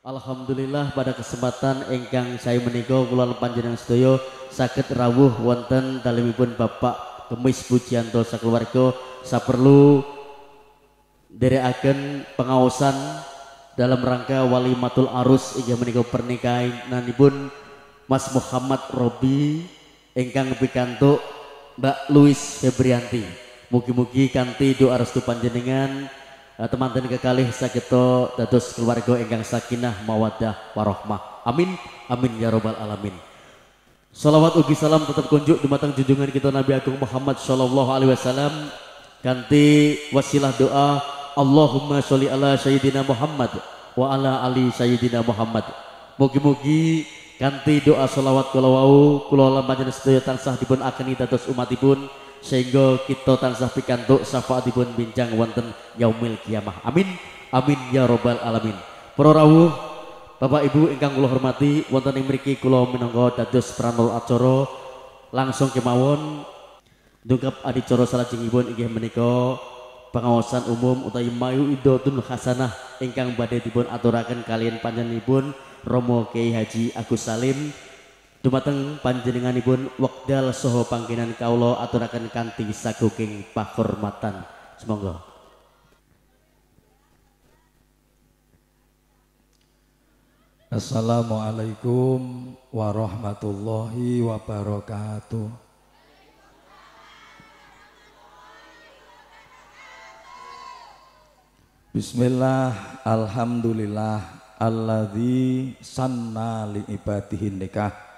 Alhamdulillah pada kesempatan engkang saya menika kula panjenengan sedaya saged rawuh wonten dalemipun Bapak Kemis Pujianto sakeluarga saperlu dereaken pengawasan dalam rangka walimatul arus inggih menika pernikahanipun Mas Muhammad Robi engkang pikantuk Mbak Louis Febrianti. Mugi-mugi kanthi doa restu panjenengan Eh, teman-teman kekalih sakito dados keluarga enggang sakinah mawadah warohmah amin amin ya robbal alamin Salawat ugi salam tetap kunjuk di matang junjungan kita Nabi Agung Muhammad Shallallahu Alaihi Wasallam ganti wasilah doa Allahumma sholli ala Sayyidina Muhammad wa ala ali Sayyidina Muhammad mugi-mugi ganti doa salawat kula wau kula lan panjenengan sedaya tansah dipun akeni dados umatipun sehingga kita tansah pikantuk syafaatipun bincang wonten yaumil kiamah amin amin ya robbal alamin para rawuh Bapak Ibu ingkang kula hormati wonten ing mriki kula minangka dados pranul acara langsung kemawon dungkap adicara salajengipun inggih menika pengawasan umum utawi mayu idotun hasanah ingkang badhe dipun aturaken kalian panjenenganipun Romo Kiai Haji Agus Salim Dumateng panjenenganipun wekdal soho panggenan kaulo aturakan kanthi saguking pakurmatan. Semoga Assalamualaikum warahmatullahi wabarakatuh. Bismillah, alhamdulillah, Alladhi sanna li ibadihi nikah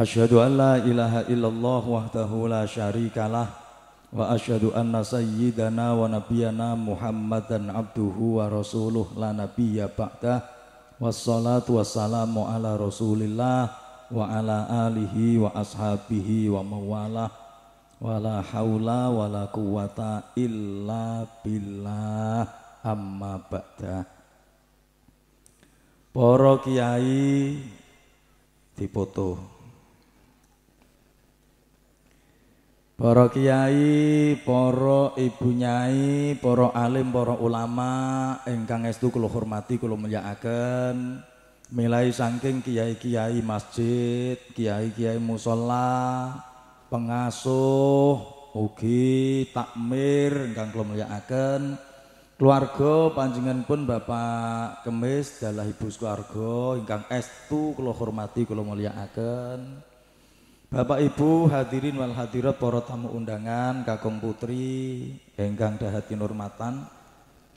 Asyhadu an la ilaha illallah wahdahu la syarika wa asyhadu anna sayyidana wa nabiyana Muhammadan abduhu wa rasuluh la nabiyya ba'da wassalatu wassalamu ala rasulillah wa ala alihi wa ashabihi wa mawalah wa la hawla wa la quwata illa billah amma ba'da Para kiai dipoto. Para kiai, para ibu nyai, para alim, para ulama ingkang estu kula hormati, kula mulyakaken. Milai saking kiai-kiai masjid, kiai-kiai musola, pengasuh, ugi takmir ingkang kula mulyakaken. Keluarga pun Bapak Kemis dalah ibu keluarga ingkang estu kula hormati, kula mulyakaken. Bapak Ibu hadirin wal hadirat para tamu undangan kakung putri enggang dahati nurmatan,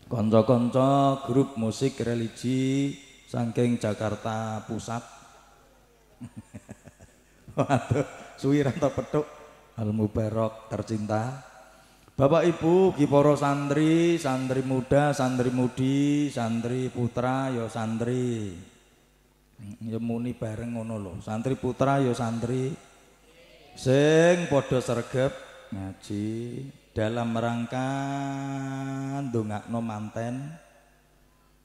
konco-konco grup musik religi saking Jakarta Pusat Waduh suwi ra petuk Al Mubarak tercinta Bapak Ibu ki para santri santri muda santri mudi santri putra ya santri ya muni bareng ngono lho santri putra ya santri Sing podo sergap ngaji dalam rangka ndongakno manten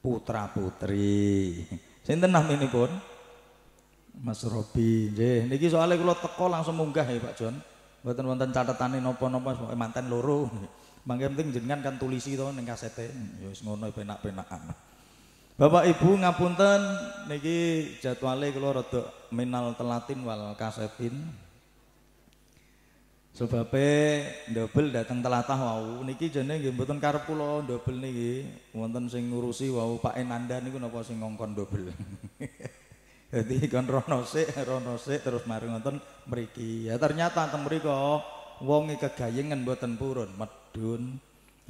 putra putri. ini pun Mas Robi. Nggih, niki soalnya kalau teko langsung munggah ya Pak John. Buatan buatan catatan ini napa pokoke manten loro. Mangke penting jenengan kan tulisi tuh ning kasete. Ya ngono penak-penakan. Bapak Ibu ngapunten niki jadwalnya kalau rada minal telatin wal kasetin. Sebabnya double datang telatah wau niki jadi nggih mboten karep kula double niki wonten sing ngurusi wau Pak Enanda niku napa sing ngongkon double. Jadi kon rono sik terus mari ngoten mriki. Ya ternyata teng mriku wongi kegayengan mboten purun medun.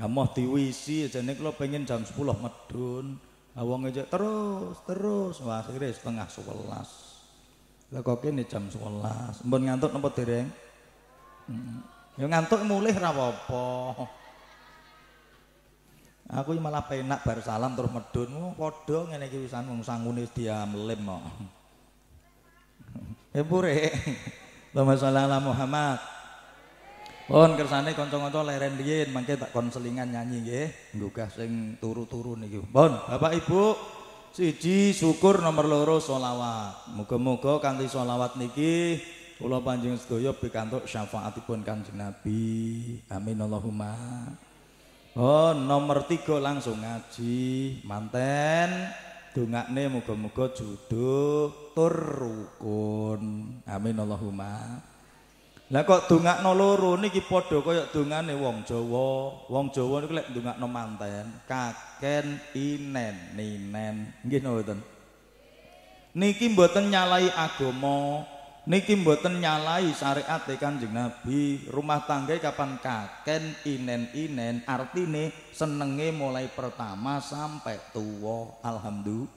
Ya mau diwisi jane kula pengen jam 10 medun. aja terus terus wah segera setengah 11. Lah kok kene jam 11. Mbon ngantuk nopo dereng? Ya ngantuk mulih ora apa-apa. Aku malah penak bar salam terus medhun. Padha ngene iki wisan wong sangune diamlim kok. Eh pure. Allahumma sholli ala Muhammad. Pun kersane kanca-kanca leren riyin mangke tak konselingan nyanyi nggih. Nggugah sing turu-turu niku. Pun Bapak Ibu siji syukur nomor loro selawat. Muga-muga kanthi selawat niki Kula panjang sedaya pikantuk syafaatipun Kanjeng Nabi. Amin Allahumma. Oh, nomor tiga langsung ngaji. Manten dongakne muga-muga juduk tur rukun. Amin Allahumma. Lah kok dongakno loro niki padha kaya dongane wong Jawa. Wong Jawa niku lek dongakno manten, kaken inen ninen. Nggih mboten? Niki mboten nyalai agama, Niki mboten nyalai syariat Kanjeng Nabi. Rumah tangga kapan kaken inen-inen artine senenge mulai pertama sampai tua. Alhamdulillah.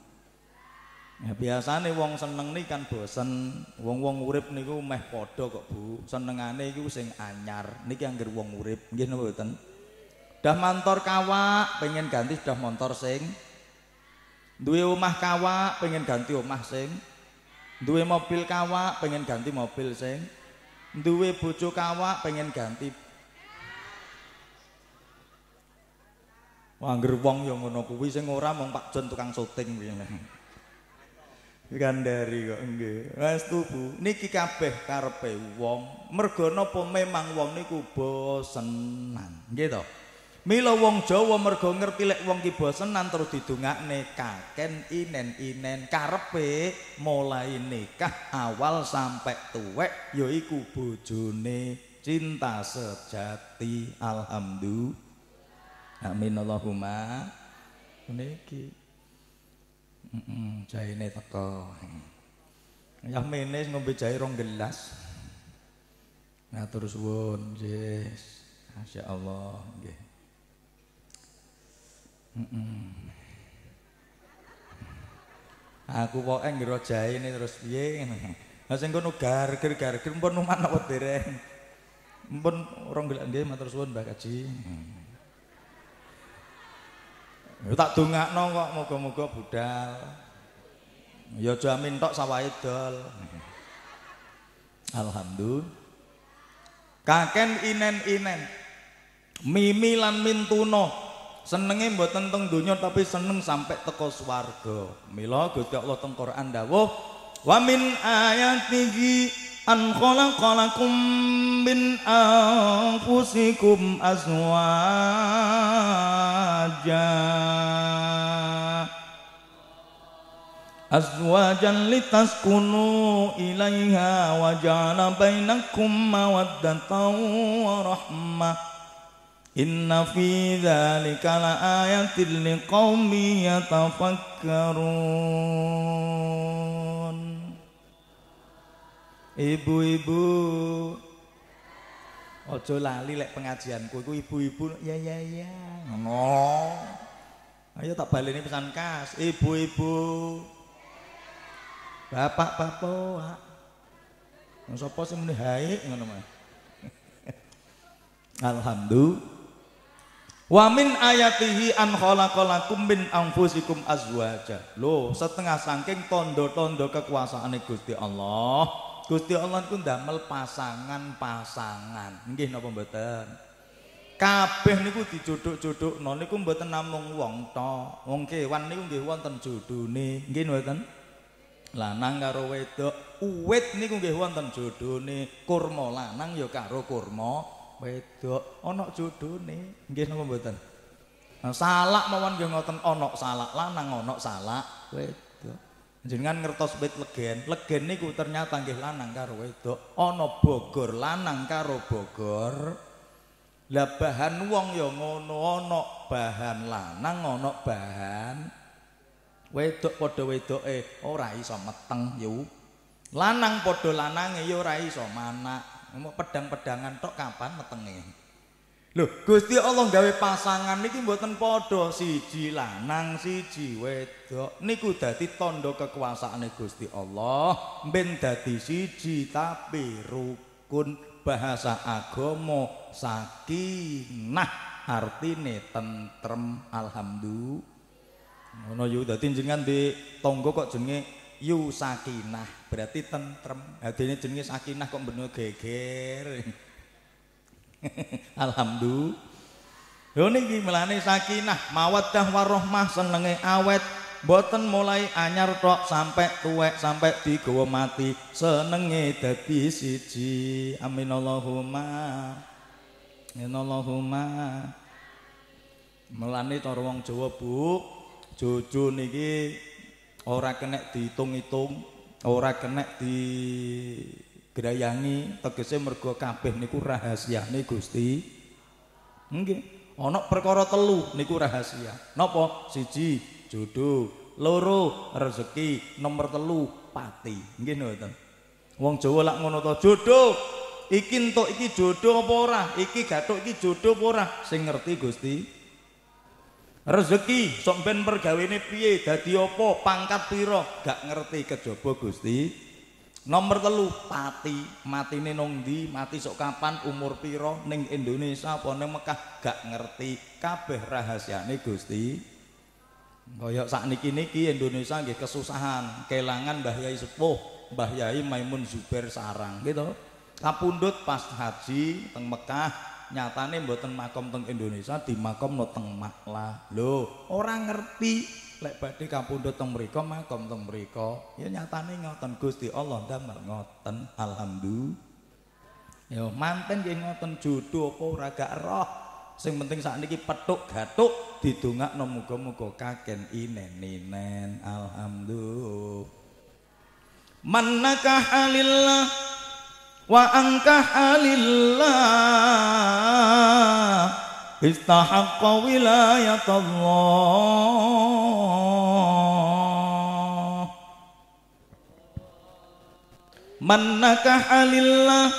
Ya biasane wong seneng nih kan bosen. Wong-wong urip niku meh padha kok, Bu. Senengane iku sing anyar. Niki anggere wong urip, nggih napa mboten? Dah mantor kawak, pengen ganti sudah motor sing. Duwe omah kawak, pengen ganti omah sing. duwe mobil kawak pengen ganti mobil sing duwe bojo kawak pengen ganti Wangger wong ya ngono kuwi sing ora mung Pak John tukang syuting Kan dari kok nggih. Wes tubu. Niki kabeh karepe wong. Mergo napa memang wong niku bosenan. Nggih gitu. Mila wong Jawa mergo ngerti lek wong ki Bosenan terus didongakne kaken inen-inen karepe mulai nikah awal sampai tuwek yaiku bojone cinta sejati alhamdulillah amin Allahumma niki heeh mm -mm, jahine teko ya mene ngombe jahe rong gelas ngatur suwun yes Masya nggih Aku pokoke ngira terus piye ngene. Lah sing kono garger garger mpun numan apa dereng. Mpun ora golek nggih matur suwun Mbah Kaji. Ya tak dongakno kok moga-moga budal. Ya jamin tok sawahe dol. Alhamdulillah. Kaken inen-inen. Mimi lan mintuno senenge mboten teng donya tapi seneng sampai teko swarga. Mila Gusti Allah teng Quran dawuh, "Wa min ayatihi an khalaqalakum min anfusikum azwaja." Azwajan litaskunu ilaiha wa ja'ala bainakum mawaddatan wa rahmah Inna fi la laayatin liqawmi yatafakkarun. Ibu-ibu ojo lali lek pengajianku iku ibu-ibu ya ya ya ngono. Ayo tak baleni pesan kas, ibu-ibu. Bapak-bapak. Sapa sing muni hae ngono mah. Alhamdulillah Wa min ayatihi an khalaqalakum min anfusikum azwaja. Loh, setengah saking tanda-tanda kekuasaane Gusti Allah. Gusti Allah ku ndamel pasangan-pasangan. Nggih napa mboten? Kabeh niku dijodhok-jodhokno niku mboten namung wong tho. Wong kewan niku nggih wonten jodhone, nggih mboten? Lanang karo wedok, uwit niku nggih wonten jodhone. Kurma lanang ya karo kurma wedok judu nih nggih napa mboten nah, salak mawon nggih ngoten onok salak lanang onok salak wedok jenengan ngertos wit legen legen niku ternyata nggih lanang karo wedok ana Bogor lanang karo Bogor lah bahan wong ya ngono ana bahan lanang ana bahan wedok padha wedoke ora iso meteng ya lanang padha lanange ya ora iso manak mau pedang-pedangan tok kapan metenge lho Gusti Allah gawe pasangan niki mboten padha siji lanang siji wedok niku dadi tondo kekuasaane Gusti Allah ben dadi siji tapi rukun bahasa agama sakinah artine tentrem alhamdulillah ngono yo dadi jenengan di tonggo kok jenenge yu sakinah berarti tentrem hadene jenenge sakinah kok benu geger alhamdulillah lho niki melane sakinah mawaddah warahmah senenge awet boten mulai anyar tok sampai tuwek sampai digawa mati senenge dadi siji amin allahumma amin allahumma melane cara wong Jawa bu jojo niki ora kena dihitung-hitung, ora kena digrayangi, tegese mergo kabeh niku rahasiane Gusti. Nggih, ana perkara telu niku rahasia. Napa? Siji, jodho, loro, rezeki, nomor telu, pati. Nggih ngoten. Wong Jawa lak ngono to, jodho. Iki entuk iki jodho apa ora? Iki gathuk iki jodho apa ora? Sing ngerti Gusti. rezeki sampean pergawene piye dadi apa pangkat piro gak ngerti kejaba Gusti nomor telu pati matine nong di mati sok kapan umur piro ning Indonesia apa ning Mekah gak ngerti kabeh rahasiane Gusti kaya sakniki niki Indonesia nggih kesusahan kelangan Mbah Yai Sepuh Mbah Yai Maimun Zubair Sarang gitu kapundhut pas haji teng Mekah nyatane mboten makom teng Indonesia di makom no teng Makla lo orang ngerti lek badhe kapundhut teng mriku makom teng mriku ya nyatane ngoten Gusti Allah damel ngoten alhamdulillah yo manten nggih ngoten judo apa ora gak roh sing penting ini petuk gatuk no muga-muga kaken inen-inen alhamdulillah manakah alillah وأنكح لله استحق ولاية الله من نكح لله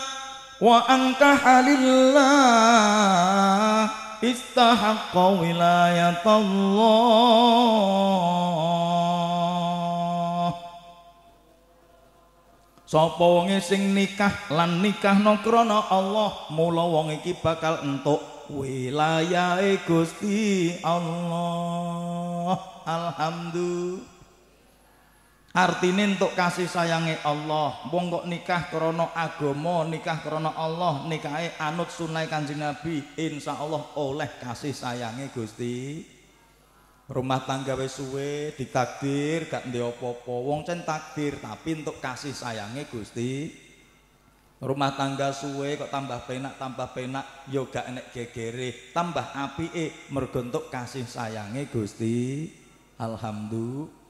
وأنكح لله استحق ولاية الله Sapa wonge sing nikah lan nikahno krana Allah, mula wong iki bakal entuk wilayahe Gusti Allah. Alhamdulillah. Artine entuk kasih sayange Allah, wong kok nikah krana agama, nikah krana Allah, nikahe anut sunai Kanjeng Nabi, insyaallah oleh kasih sayange Gusti rumah tangga wis suwe ditakdir gak ndek apa-apa wong cen takdir tapi untuk kasih sayangnya Gusti rumah tangga suwe kok tambah penak tambah penak yo gak enek gegere tambah api e mergontok kasih sayangnya Gusti Alhamdulillah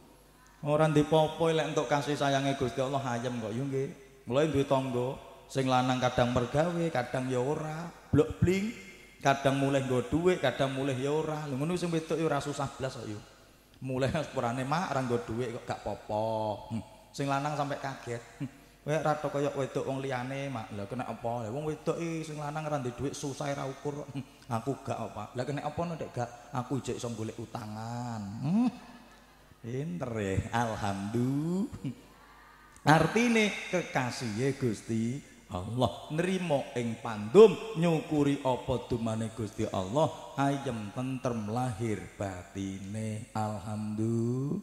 orang di popo lek untuk kasih sayangnya Gusti Allah ayam kok yungge mulai duit tonggo sing lanang kadang mergawe kadang ya ora blok bling kadang mulai nggo dhuwit kadang mulai ya ora lho ngono sing wetuk ya ora susah blas kok yo mulai sepurane mak ora nggo dhuwit kok gak popo hmm. sing lanang sampai kaget hmm. kowe hmm. rata koyo wetuk wong liyane mak lho kena apa lho wong wetuk e sing lanang ora duwe dhuwit susah ora ukur hmm. aku gak apa lah kena apa nek gak aku jek iso golek utangan hmm. pinter e. hmm. ya alhamdulillah artine kekasih ya Gusti Allah nerima ing pandum nyukuri apa dumane Gusti Allah ayem tentrem lahir batine alhamdulillah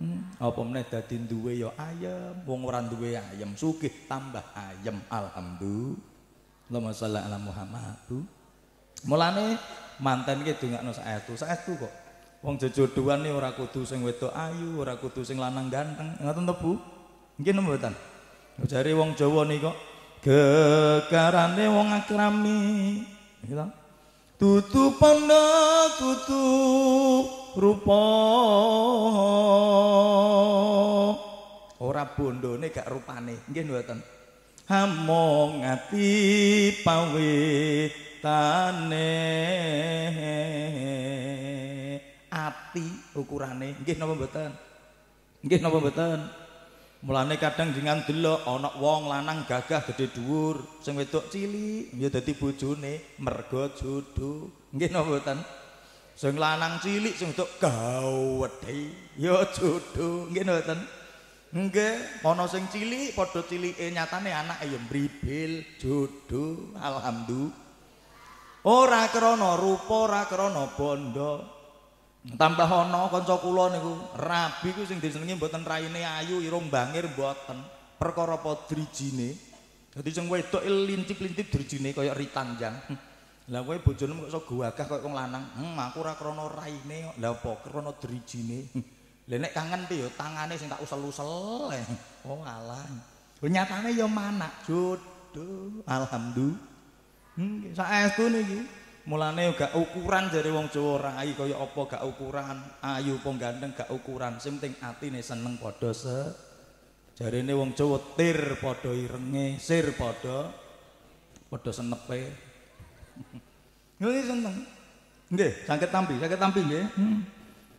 hmm, apa meneh dadi duwe ya ayem wong ora duwe ayem sugih tambah ayem alhamdulillah Allahumma shalli ala Muhammad mulane manten iki dongakno saestu saestu kok wong jejodohan ora kudu sing wedok ayu ora kudu sing lanang ganteng ngoten to Bu nggih nembotan jare wong Jawa nih kok gegarane wong akrami gitu tutu pondo tutu rupa ora bondone gak rupane nggih mboten hamong ati pawe tane ati ukurane nggih napa mboten nggih napa mboten Mulane kadang dengan delok ana wong lanang gagah gedhe dhuwur, sing wedok cilik ya dadi bojone mergo jodho. Nggih napa mboten? Sing lanang cilik sing wedok gawedhe ya jodho. Nggih napa mboten? Nggih, ana sing cilik padha cilike nyatane anake ya mribil jodho. Alhamdulillah. Ora krana rupa, ora krana bondo. Tambah ana kanca kula niku, rabi ku sing disenengi mboten raine ayu, irung bangir mboten. Perkara apa drijine? Dadi sing wedok lincip-lincip drijine kaya ritanjang. Lah kowe bojone kok iso gawakah kaya wong lanang. Hmm, aku ora krana raine kok. Lah apa krana drijine? Lah nek kangen piye tangane sing tak usel-usel. Oh, alah. Nyatane ya manak jodoh. Alhamdulillah. Hmm, saestu niki. Mulane gak ukuran jare wong Jawa rai kaya apa gak ukuran, ayu apa ganteng gak ukuran, sing penting atine seneng padha se. Jarene wong Jawa tir padha irenge, sir padha padha senepe. Ngene seneng. Nggih, sakit tampi, sakit tampi nggih. Hmm.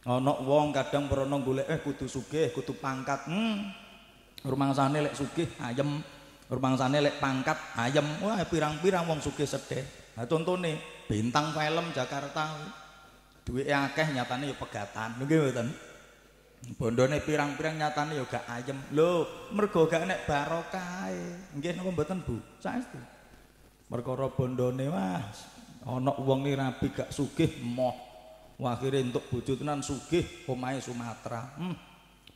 Ana wong kadang perono golek eh kudu sugih, kudu pangkat. Hmm. Rumangsane lek sugih ayem, rumangsane lek pangkat ayem. Wah, pirang-pirang wong sugih sedhek. Nah contohnya bintang film Jakarta duit yang akeh nyatane ya pegatan nggih mboten bondone pirang-pirang nyatane ya gak ayem lho mergo gak nek barokah eh. nggih napa mboten Bu saestu perkara bondone wah ana wong e rabi gak sugih moh wakire entuk bojo tenan sugih omahe Sumatera hmm.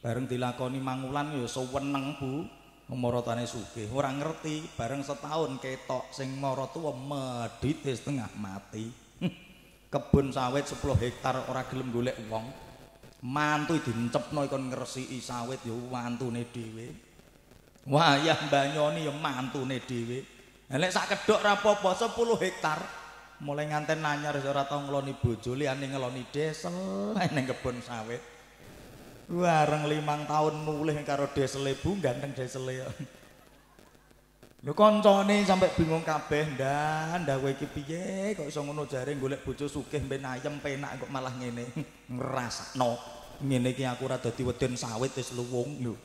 bareng dilakoni mangulan ya seweneng Bu Maratane sugih, ora ngerti bareng setahun ketok sing mara tuwa medhite setengah mati. Kebun sawit 10 hektar ora gelem golek wong. Mantu dicepno ikon ngresiki sawit ya mantune dhewe. Wayah banyoni ya mantune dhewe. Nek sak kedhok ra apa 10 hektar mulai nganten nanyar ora tau ngloni bojo liyane ngloni desa ning kebun sawit. bareng limang tahun mulih karo desele ganteng teng desele lho koncone sampe bingung kabeh ndak ndak kowe iki piye kok iso ngono jare golek bojo sugih ben ayem penak kok malah ngene ngrasno ngene iki aku rada dadi sawit wis luwung lho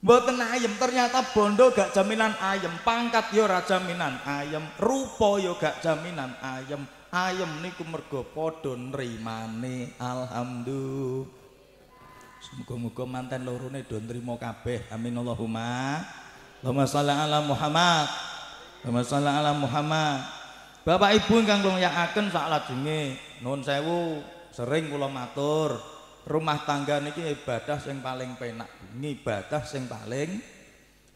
Mboten ayem ternyata bondo gak jaminan ayem, pangkat yo ora jaminan ayem, rupa yo gak jaminan ayem. Ayem niku mergo padha nrimane alhamdulillah. Semoga-moga mantan lorone don terima kabeh. Amin Allahumma. Allahumma shalli ala Muhammad. Allahumma shalli ala Muhammad. Bapak Ibu ingkang kula yakaken saklajenge nuwun sewu sering kula matur rumah tangga niki ibadah sing paling penak ibadah sing paling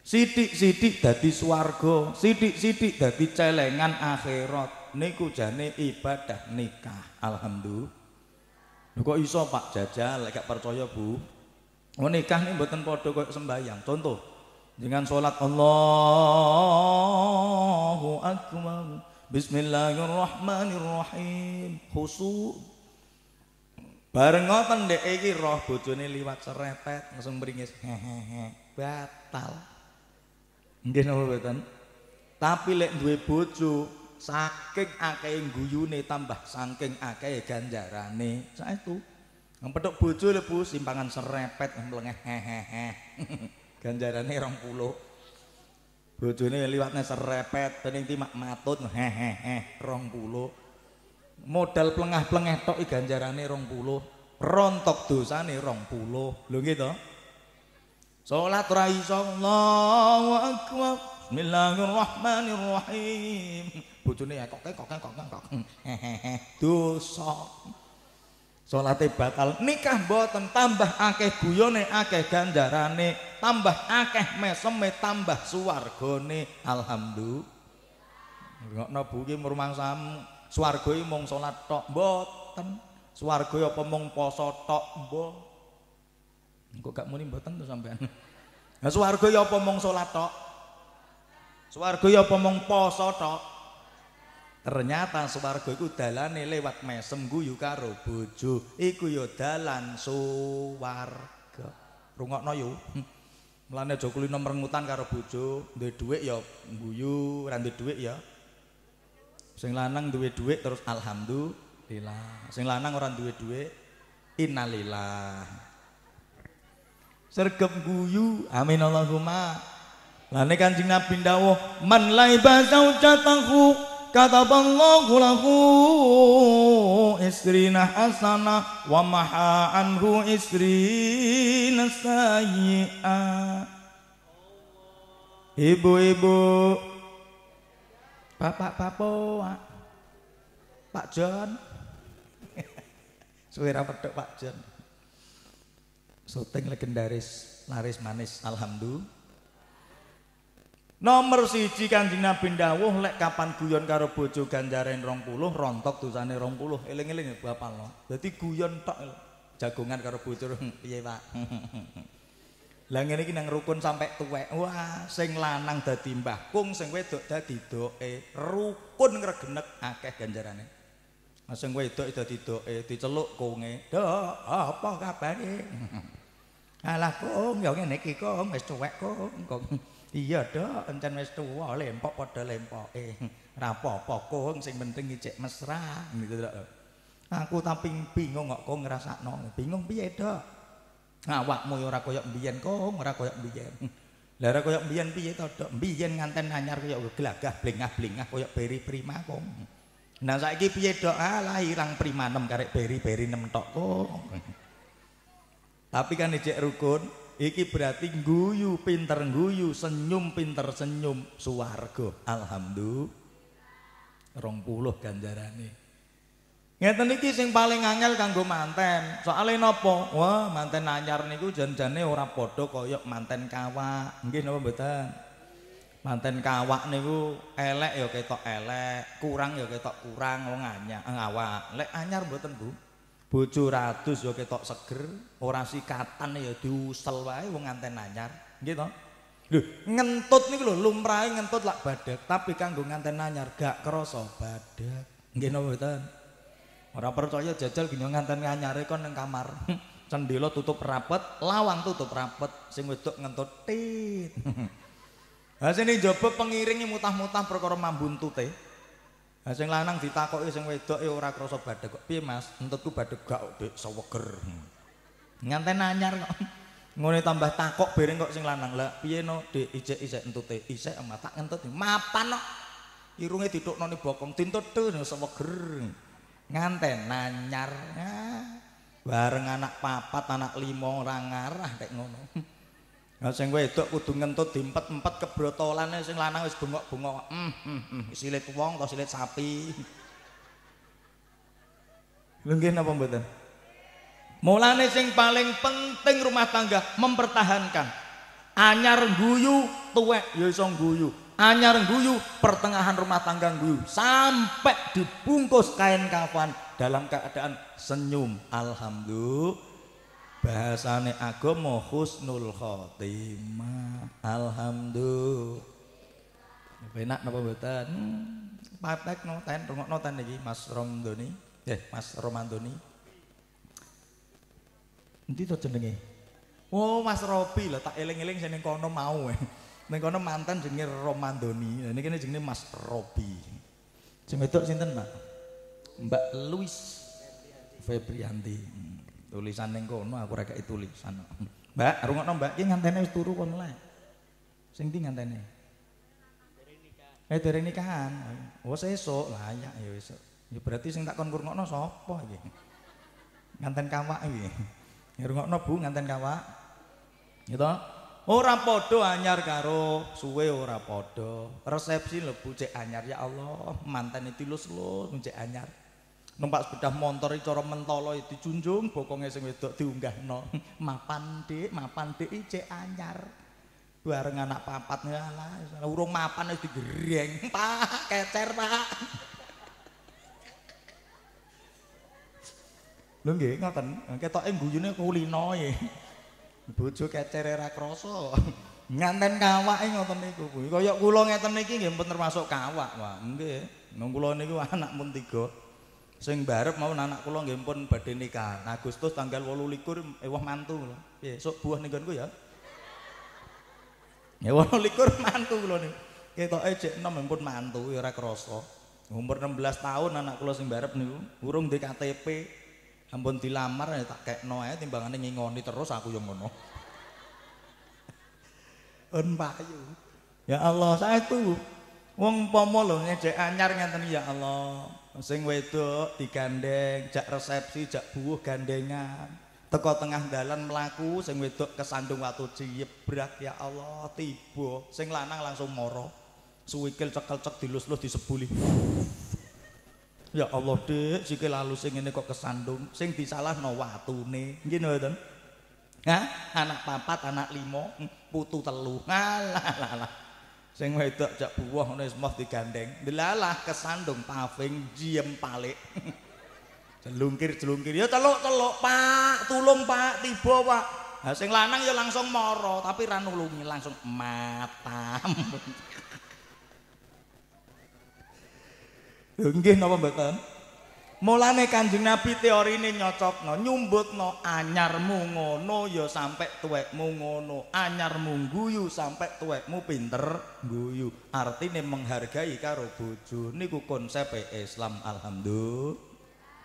sithik-sithik dadi swarga sithik-sithik dadi celengan akhirat niku jane ibadah nikah alhamdulillah Kok iso Pak Jajal lek percaya Bu? Oh nikah nih mboten padha koyo sembahyang. Contoh, dengan salat Allahu akbar. Bismillahirrahmanirrahim. khusu Bareng ngoten ndek iki roh bojone liwat seretet langsung meringis. Hehehe. Batal. Nggih napa mboten? Tapi lek duwe bojo saking akeh guyune tambah saking akeh ganjarane saiku yang bojo le Bu simpangan serepet mlengeh hehehe ganjarane 20 bojone liwatne serepet dening timak matut hehehe 20 modal plengah-plengeh tok ganjarane 20 rontok dosane 20 lho nggih to salat ra iso Allahu akbar Bismillahirrahmanirrahim bojone ya kok kok kok kok hmm. dosa salate bakal nikah mboten tambah akeh guyone akeh ganjarane tambah akeh meseme tambah suwargane alhamdulillah ngono bu iki mrumangsam swarga iki mung salat tok mboten swarga apa mung poso tok mboten kok gak muni mboten to sampean Nah, swarga ya apa mung salat tok? Suwargo ya apa mung poso tok? Ternyata swarga iku dalane lewat mesem guyu karo bojo. Iku ya dalan swarga. Rungokno yo. Hm. Mulane aja kulino merengutan karo bojo, duwe dhuwit ya guyu, ora duwe dhuwit ya. Sing lanang duwe dhuwit terus alhamdulillah. Sing lanang ora duwe dhuwit innalillah. Sergep guyu, amin Allahumma. Lane Kanjeng Nabi dawuh, "Man kataballahu lahu istrina hasana wa maha anhu istrina sayi'a Ibu-ibu Bapak Bapak Pak John Suwira pedok Pak John Syuting legendaris laris manis Alhamdulillah Nomor siji kanjeng Nabi dawuh lek kapan guyon karo bojo ganjaran 20 rontok dosane 20 eling-eling bapak lo. Dadi guyon tok eh, jagongan karo bojo hmm, piye Pak. Lah ngene iki nang rukun sampai tuwek. Wah, sing lanang dadi mbah kung sing wedok dadi doke. Rukun ngregenek akeh ganjarane. Mas sing wedok dadi doke diceluk kunge. Dok, apa kabare? Alah kung, ya ngene iki kung wis tuwek kung. Iya, Dok, encan wis tuwa lempok padha lempoke. Ora apa-apa, kung sing penting ijek mesra gitu, Dok. Aku tapi bingung kok kok ngrasakno. Bingung piye, Dok? Awakmu ya ora koyo mbiyen kok, ora koyo mbiyen. Lah ora koyo mbiyen piye to, Dok? Mbiyen nganten anyar koyo gelagah blengah-blengah koyo beri prima kok. Nah saiki piye dok alah ah, prima nem karek beri-beri nem tok toko. Tapi kan ejek rukun, Iki berarti guyu pinter guyu, senyum pinter senyum, suwargo Alhamdulillah. Rong puluh ganjarane. Ngeten iki sing paling angel kanggo manten. Soale nopo Wah, manten anyar niku jan-jane ora padha kaya manten kawak. Nggih napa mboten? Manten kawak niku elek ya ketok elek, kurang ya ketok kurang wong anyar, ngawak. Eh, Lek anyar mboten, Bu bojo ratus ya ketok seger, ora sikatan ya diusel wae wong anten anyar. Nggih to? Lho, ngentut niku lho lumrahe ngentut lak badak, tapi kanggo nganten anyar gak krasa badak. Nggih napa mboten? Ora percaya jajal gini nganten anyare kon nang kamar. Cendela tutup rapet, lawang tutup rapet, sing wedok ngentut tit. Ha sini njaba pengiringi mutah-mutah perkara mambuntute. Ha sing lanang ditakoki sing wedoke ora krasa badhe kok. Piye Mas? Entutku badhe gak dik seweger. Hmm. Nganten anyar kok. Ngene tambah takok bereng kok sing lanang. Lah piye no dik ijek isek entute. Isek ama tak entut mapan kok. No. Irunge ditukno ning bokong dintut seweger. Nganten nanyar. Ah. Bareng anak papat, anak lima orang ngarah kayak ngono. Ya sing itu kudu ngentut diempet-empet kebrotolane sing lanang wis bengok-bengok. Hmm, hmm, hmm. Silit wong atau silit sapi. Lho apa napa mboten? Mulane sing paling penting rumah tangga mempertahankan. Anyar guyu tuwek ya iso guyu. Anyar guyu pertengahan rumah tangga guyu sampai dibungkus kain kafan dalam keadaan senyum. Alhamdulillah bahasane agama husnul khotimah alhamdulillah penak napa mboten hmm, patek no ten rungokno ten iki Mas Romdoni eh Mas Romandoni Endi to jenenge Oh Mas Robi lah tak eling-eling sing kono mau eh. ning kono mantan jenenge Romandoni ini niki jenenge Mas Robi Jemedok sinten Mbak Mbak Luis Febrianti, Febrianti. Tulisan ning kono aku itu tulisan. Mbak, rungokno Mbak, ki ngantene wis turu kono lek. Sing ting ngantene? Eh dari nikahan. Oh sesuk lah ya esuk. Ya, ya berarti sing tak kon ngurungokno sapa iki? Nganten kawak iki. Ya rungokno Bu nganten kawa gitu ya toh? Ora padha anyar karo suwe ora padha. Resepsi lebu cek anyar ya Allah, mantan itu lus lus cek anyar. numpak sepeda motor iki cara mentolo dijunjung bokonge sing wedok diunggahno mapan dik mapan dik cek anyar bareng anak papat ya urung mapan wis digereng pak kecer pak lho nggih ngoten ketoke guyune kulino ye bojo kecere ra krasa nganten kawake ngoten niku kaya kula ngeten iki nggih termasuk kawak wah nggih nang kula niku anak pun tiga Sing barep mau anak kula nggih pun badhe nikah. Nah, Agustus tanggal 28 ewah eh, mantu kula. Piye, sok buah ning ya. Ya 28 mantu kula niku. Ketoke jek 6 ya pun mantu ya ora krasa. Umur 16 tahun anak kula sing barep niku urung di KTP. Ampun dilamar ya tak kekno ae timbangane ngingoni terus aku yang ngono. Un payu. Ya Allah, saya tuh wong pomo lho ngejek anyar ngeten ya Allah. sing wedok digandeng jak resepsi jak buuh gandengan teko tengah dalan mlaku sing wedok kesandung watu jebrak ya Allah tiba sing lanang langsung moro suwikil cekel-cek dilus-lus disebuli ya Allah dek sikil lalu sing ini kok kesandung sing disalah no watu nih gini wadon ha? anak papat anak limo mm, putu telu ngalah sing wedok cak buwah ngono wis moh digandeng delalah kesandung paving diem palik celungkir celungkir ya teluk teluk pak tulung pak tiba pak ha sing lanang ya langsung moro tapi ra nulungi langsung matam nggih napa mboten Mulane Kanjeng Nabi teorine nyocokno, nyumbutno anyarmu ngono ya sampe tuwekmu ngono, anyarmu guyu sampe tuwekmu pinter guyu. Artine menghargai karo bojo niku konsep e Islam alhamdulillah.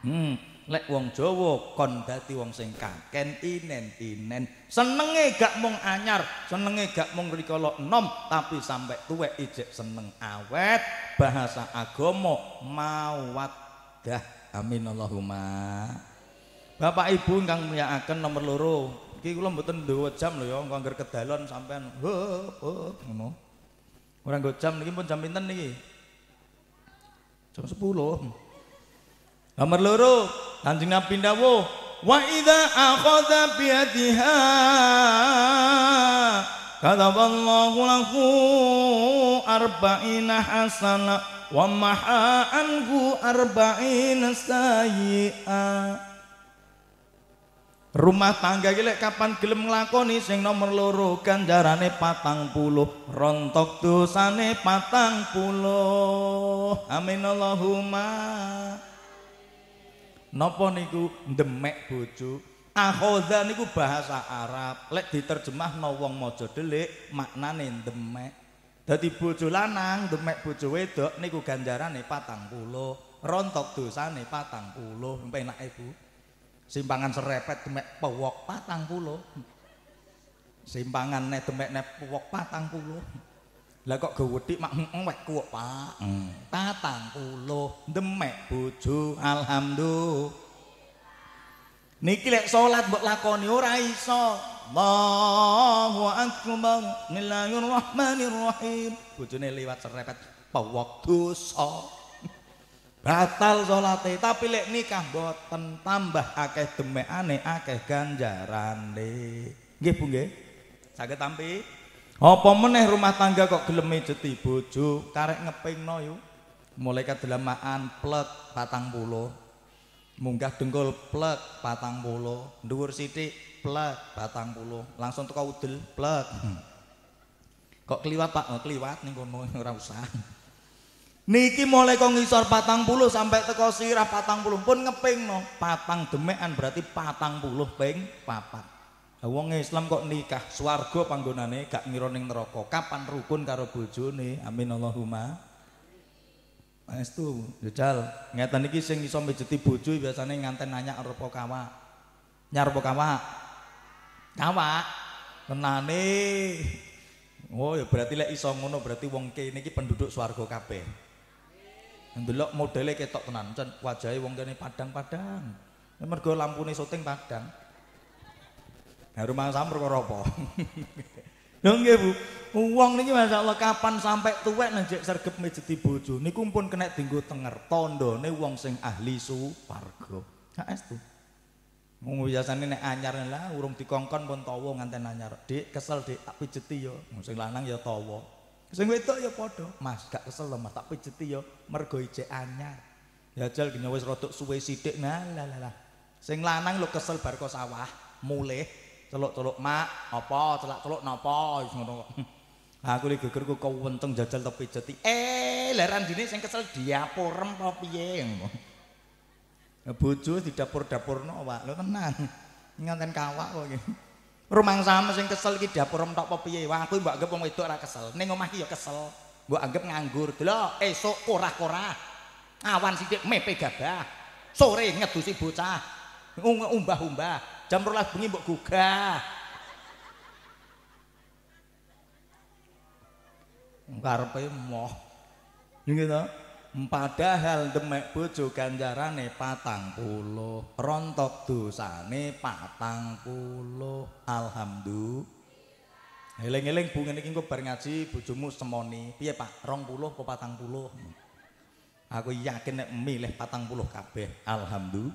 Hmm, lek wong Jawa kon dadi wong sing kaken inen-inen. Senenge gak mung anyar, senenge gak mung rikala enom, tapi sampe tuwek ijek seneng awet bahasa agama mawadah Amin Allahumma. Bapak Ibu ingkang mulyakaken nomor loro. Iki kula mboten duwe jam lho ya, engko anggere kedalon sampean. Hop, hop ngono. Ora nggo jam niki pun jam pinten niki? Jam 10. Nomor loro, Kanjeng Nabi dawuh, wa idza akhadha bi كتب الله له hasana wa ومحى عنه أربعين سيئة Rumah tangga gilek kapan gelem nglakoni sing nomor loro ganjarane patang puluh rontok dosane patang puluh amin Allahumma nopo niku demek bojo Akhodha niku bahasa Arab. Lek diterjemahno wong maja delik, maknane demek. Dadi bojo lanang demek bojo wedok niku ganjarane 40, rontok dosane 40. Penake ibu. Simpangan serepet demek pewok 40. Simpangan ne demek ne pewok 40. Lah kok gewetik mak mm, mm, wek kuwek Pak. 40 hmm. demek bojo alhamdulillah. Niki lek salat mbok lakoni ora iso. Allahu akbar. Bismillahirrahmanirrahim. Bojone liwat serepet pewok dosa. Batal salate tapi lek nikah boten tambah akeh demekane akeh ganjarane. Nggih Bu nggih. Saged tampi? Apa meneh rumah tangga kok gelem jeti bojo karek ngepingno yo. Mulai ke kedelamaan plek patang puluh munggah dengkul plek patang bulu, dhuwur sithik plek patang puluh langsung teko udel plek hmm. kok keliwat Pak oh, keliwat ning kono ora usah niki mulai kok ngisor patang puluh sampai teko sirah patang bulu pun ngeping no patang demekan berarti patang bulu ping papat wong Islam kok nikah swarga panggonane gak ngira ning neraka kapan rukun karo bojone amin Allahumma Pangestu, Jal, ngeten iki sing iso mejeti bojo biasane nganten nanya arepa kawak. Nyar apa kawak? Kawak. Tenane. Oh ya berarti lek iso ngono berarti wong kene iki penduduk swarga kabeh. Amin. Ndelok modele ketok tenan, cen wajahe wong kene padang-padang. Mergo lampune syuting padang. Baru mangsam perkara apa? Ya nggih, Bu. Wong niki masyaallah kapan sampai tuwek nang jek sregep mejeti bojo. Niku pun kena dienggo tenger tandane wong sing ahli suwarga. Saestu. Mung biasane nek anyar lah urung dikongkon pun tawa nganten anyar. Dik, kesel dik tak pijeti ya. Sing lanang ya tawa. Sing wedok ya padha. Mas, gak kesel lho, Mas, tak pijeti ya mergo ijek anyar. Ya jal gene wis rodok suwe sithik. Nah, lah lah lah. Sing lanang lho kesel bar sawah, mulih. celuk-celuk mak apa celak-celuk napa ngono kok aku iki kok kewenteng jajal tepi jeti eh leran randine sing kesel diapurem apa piye ya, bojo di dapur-dapurno Pak lho tenan nganten kawak kok iki sama sing kesel iki dapurem tok apa piye wah aku mbok anggap wong wedok ora kesel ning omah iki ya kesel mbok anggap nganggur lho esuk korah-korah awan sithik mepe gabah sore ngedusi bocah umbah-umbah jam rolas bengi mbok gugah karepe moh gitu padahal demek bojo ganjarane patang puluh rontok dosane patang puluh alhamdulillah Eling-eling bungen iki engko bar ngaji bojomu semoni. Piye Pak? 20 apa 40? Aku yakin nek milih 40 kabeh. Alhamdulillah.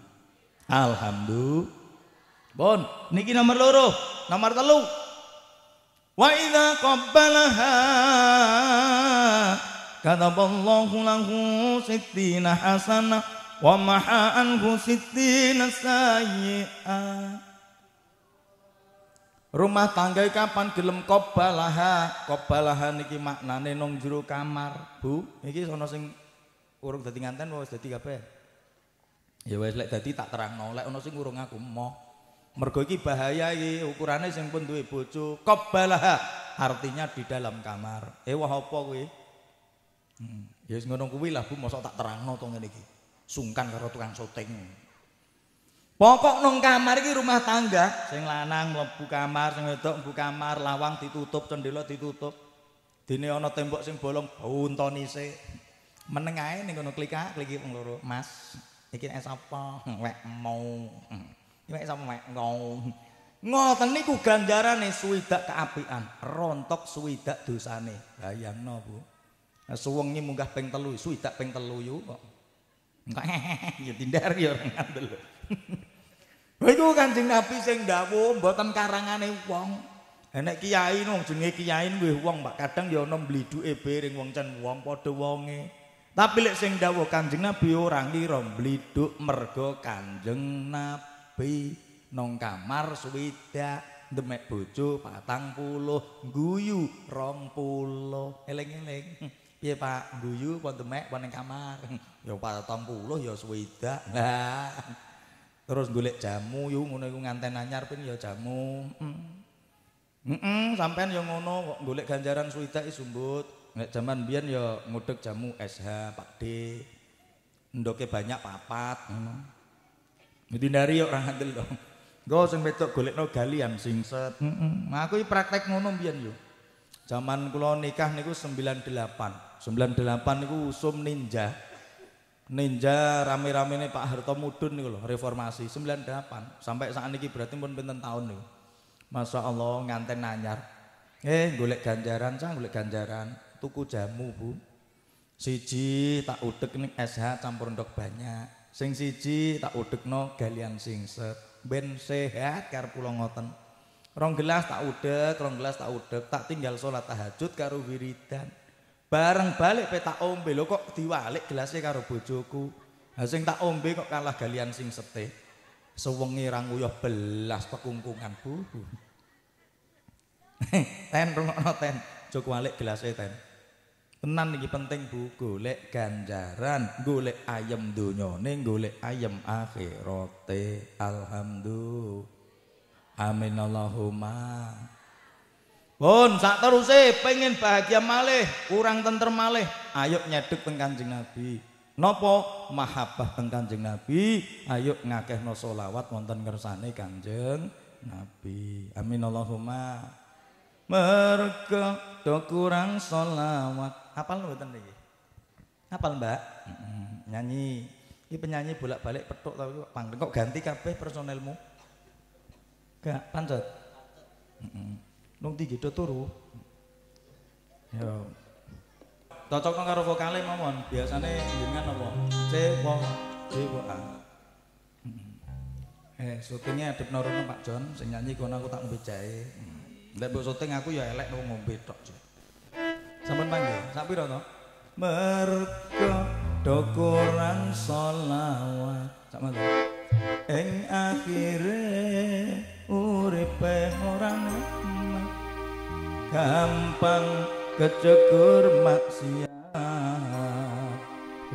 Alhamdulillah. Bon, niki nomor loro, nomor telu. Wa idza qabbalaha kataballahu lahu sittina hasanah wa maha anhu sittina sayyi'ah. Rumah tangga kapan gelem kobalaha? Kobalaha niki maknane nang jero kamar, Bu. Niki ana sing urung dadi nganten wis dadi kabeh. Ya wis lek dadi tak terangno, lek ana sing urung aku moh. Mergo iki bahaya iki ukurane sing pun duwe bojo, qabalaha artinya di dalam kamar. Ewah eh, apa kuwi? Hmm. Ya wis ngono kuwi lah Bu, mosok tak terangno to ngene iki. Sungkan karo tukang syuting. Pokok nung kamar iki rumah tangga, sing lanang mlebu kamar, sing wedok mlebu kamar, lawang ditutup, cendela ditutup. Dene ana tembok sing bolong, buntoni sik. Meneng ae ning kono klik, kliki wong loro, Mas. Iki nek apa? Wek mau. Hmm. Iwek sama mek ngong. Ngoten niku ganjarane suwidak keapian, rontok suwidak dosane. Bayangno, Bu. Suwengi munggah ping 3, suwidak ping 3 yo kok. Ya tindar ya ora ngandel. Iku Kanjeng Nabi sing dawuh mboten karangane wong. Enek kiai nang jenenge kiai kuwi wong mbak kadang ya ana mbliduke bering uang, cen wong padha wonge. Tapi lek sing dawuh Kanjeng Nabi ora ngira mbliduk mergo Kanjeng Nabi. Nabi nong kamar demek bojo patang puluh guyu rong puluh eleng eleng piye Pak guyu pon demek pon kamar ya patang puluh ya swida lah terus golek jamu yo ngono iku nganten anyar pin ya jamu mm. Mm, sampean yo ya ngono kok golek ganjaran swida isumbut nek jaman biyen ya ngudeg jamu SH Pak D ndoke banyak papat ngono mm. Ditindari yo orang ngandel dong, gue sing golek no galian sing set. Mm -mm. Nah, aku praktek ngono biar yuk, Zaman kulo nikah niku 98. 98 niku usum ninja. Ninja rame-rame nih Pak Harto Mudun niku loh reformasi 98. Sampai saat ini berarti pun pinten tahun niku. Masya Allah nganten nanyar. Eh golek ganjaran, cang golek ganjaran. Tuku jamu, Bu. Siji tak udek nih SH campur ndok banyak. Sing siji tak udekno galian set ben sehat karep kula ngoten. Rong gelas tak udek, rong gelas tak udek, tak tinggal sholat tahajud karo wiridan. Bareng balik petak ombe lho kok diwalik gelasnya karo bojoku. Ha sing tak ombe kok kalah galian sing sete. Sewengi ra nguyuh belas pekungkungan bu. ten rungokno ten, jok walik gelasnya ten. Tenan iki penting Bu, golek ganjaran, golek ayem donyane, golek ayem akhirate. Alhamdulillah. Amin Allahumma. Pun sak teruse pengen bahagia malih, kurang tenter malih, ayo nyedek teng Kanjeng Nabi. nopo, mahabbah teng Kanjeng Nabi, ayo ngakehno selawat wonten kersane Kanjeng Nabi. Amin Allahumma. Mergo kurang selawat hafal mboten niki? Hafal, Mbak? nyanyi. Iki penyanyi bolak-balik petuk tapi pangdeng kok ganti kabeh personelmu. Gak pancet. Heeh. Nung tinggi do turu. Yo. Cocok karo vokale mawon, biasane jenengan apa? C W, D W, A. Eh, syutingnya adep norono Pak John, sing nyanyi kono aku tak ngombe jahe. Nek mbok syuting aku ya elek ngombe tok. Sampeyan panggil. pira to? Merga do kurang selawat. Sak mangga. Ing uripe ora Gampang kecekur maksiat.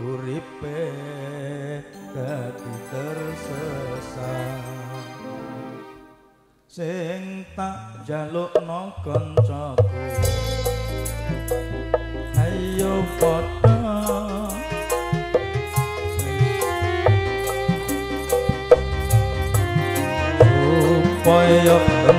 Uripe dadi tersesat. Sing tak jaluk no kancaku. Oh, yeah.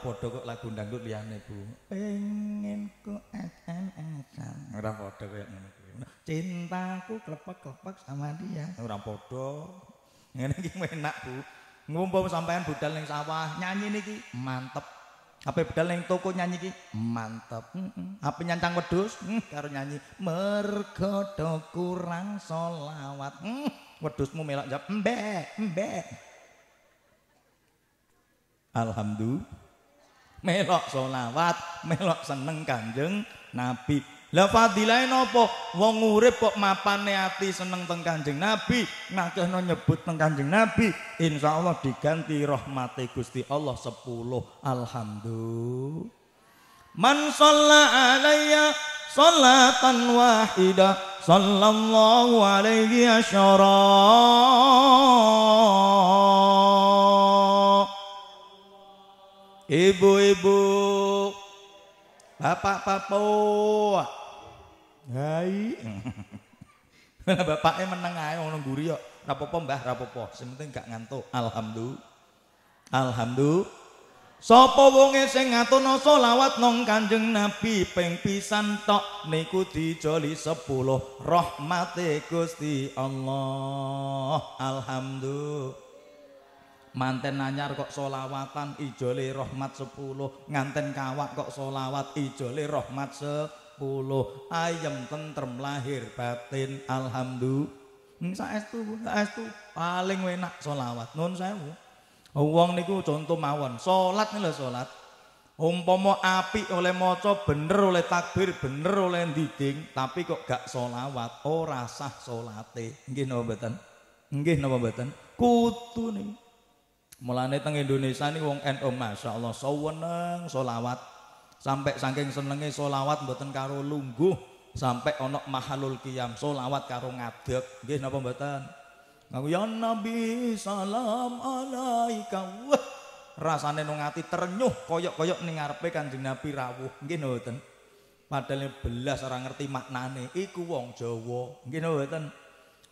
podo kok lagu dangdut liane Bu. Pengen ku akan akan orang podo kayak ngono Cintaku klepek-klepek sama dia. orang podo Ngene iki enak Bu. Ngumpul sampean budal yang sawah, nyanyi niki mantep. Apa budal yang toko nyanyi ki Mantep. Apa nyancang wedus? Mm, karo nyanyi mergo kurang solawat. Wedusmu mm, wedhusmu melok jawab mbek, mbek. Alhamdulillah. melok selawat, melok seneng Kanjeng Nabi. Lah fadilahe napa? Wong urip kok mapane ati seneng teng Kanjeng Nabi, ngakehno nyebut teng Kanjeng Nabi, insyaallah diganti rahmate Gusti Allah 10. Alhamdulillah. Man sallallaya salatan wahida sallallahu alaihi asyara. ibu-ibu, bapak-bapak. Hai. bapaknya meneng ae wong guri Rapopo Mbah, rapopo. Sing penting gak ngantuk. Alhamdulillah. Alhamdulillah. Sapa wonge sing ngatono selawat nang Kanjeng Nabi ping pisan tok niku dijoli 10 rahmate Gusti Allah. Alhamdulillah manten anyar kok solawatan ijole rahmat sepuluh nganten kawak kok solawat ijole rahmat sepuluh ayem tentrem lahir batin alhamdulillah hmm, saya saestu paling enak solawat nun sewu wong niku contoh mawon salat solat salat umpama api oleh maca bener oleh takbir bener oleh ndiding tapi kok gak solawat ora sah salate nggih napa mboten nggih napa mboten kutu nih Mulane teng Indonesia nih wong NU Masya Allah seneng solawat sampai saking senenge solawat mboten karo lungguh sampai onok mahalul kiam solawat karo ngadeg nggih napa mboten ngaku ya nabi salam alaika wah rasane nang ati ternyuh koyok-koyok ning ngarepe kanjeng nabi rawuh nggih mboten padahal belas orang ngerti maknane iku wong Jawa nggih mboten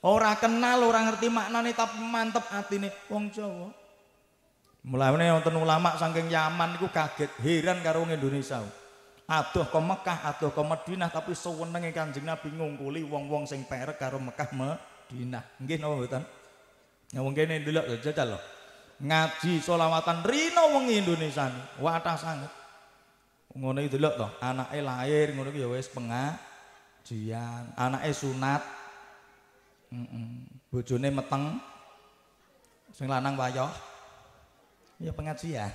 ora kenal orang ngerti maknane tapi mantep hati nih wong Jawa Mulane wonten ulama saking Yaman iku kaget, heran karo wong Indonesia. Aduh ke Mekah, aduh ke Madinah tapi sewenenge Kanjeng Nabi ngungkuli wong-wong sing perek karo Mekah Madinah. Nggih napa mboten? Ya wong kene ndelok jajal Ngaji solawatan rino wong Indonesia wadah sanget. Ngono iki delok to, anake lahir ngono iki ya wis pengajian, anake sunat. Heeh. Mm -mm. Bojone meteng. Sing lanang Ya pengajian.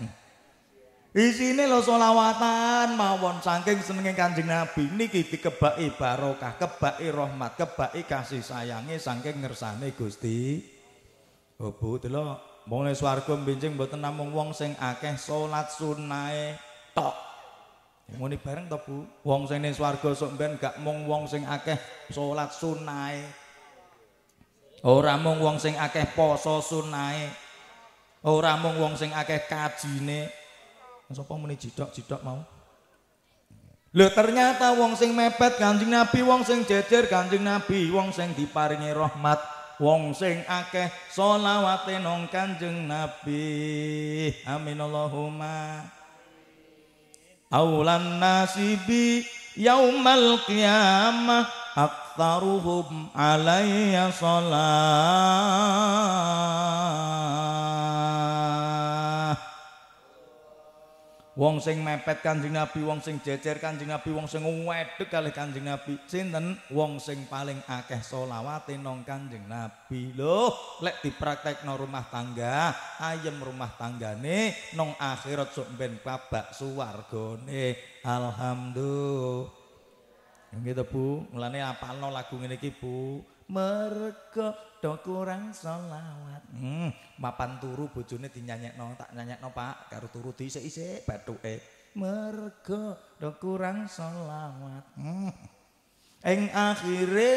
sini lo solawatan mawon saking senenge Kanjeng Nabi niki dikebaki barokah, kebaik rahmat, kebaik kasih sayangnya saking ngersane Gusti. Oh Bu, lo mulai swarga bincang buat namung wong sing akeh solat sunai tok. Ya, Ngene bareng to Bu, wong sing ning swarga sok ben gak mung wong sing akeh solat sunai. Ora mung wong sing akeh poso sunai. Ora mung wong sing akeh kajine. Sapa muni jidok-jidok mau? Lho ternyata wong sing mepet Kanjeng Nabi, wong sing jejer Kanjeng Nabi, wong sing diparingi rahmat, wong sing akeh selawate nang Kanjeng Nabi. Amin Allahumma. Aulan nasibi yaumal qiyamah aktsaruhum alayya salat wong sing mepet kanjeng nabi wong sing jejer kanjeng nabi wong sing wedhek kalih kanjeng nabi sinten wong sing paling akeh selawate nang kanjeng nabi lho lek dipraktekno rumah tangga ayem rumah tanggane nang akhirat sok babak kabak suwargane alhamdulillah ngene to bu mulane apalno lagu ngene iki bu mergo Do kurang selawat hmm, mapan turu bojone dinyanyek tak nyanyek pak karo turu disik isik batu e mergo do kurang selawat hmm. Eng akhire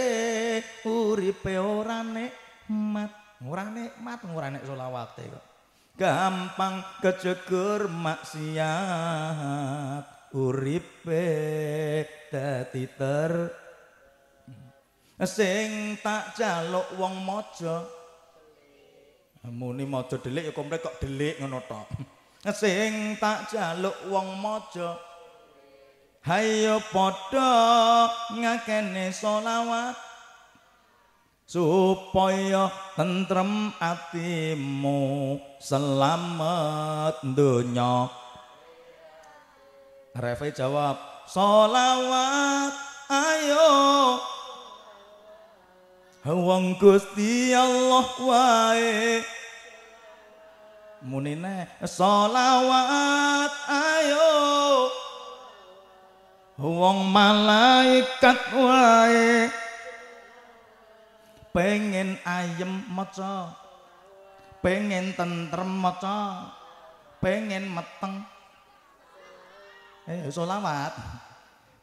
uripe ora nikmat, ora nikmat, ora nek selawate kok. Gampang kejegur maksiat, uripe dadi ter sing tak jaluk wong mojo muni mojo delik ya komplek kok delik ngono tok sing tak jaluk wong mojo hayo padha ngakene selawat supaya tentrem atimu selamat donya Refai jawab Salawat ayo Wong Gusti Allah wae munine selawat ayo wong malaikat wae pengen ayam maca pengen tentrem maca pengen meteng eh selawat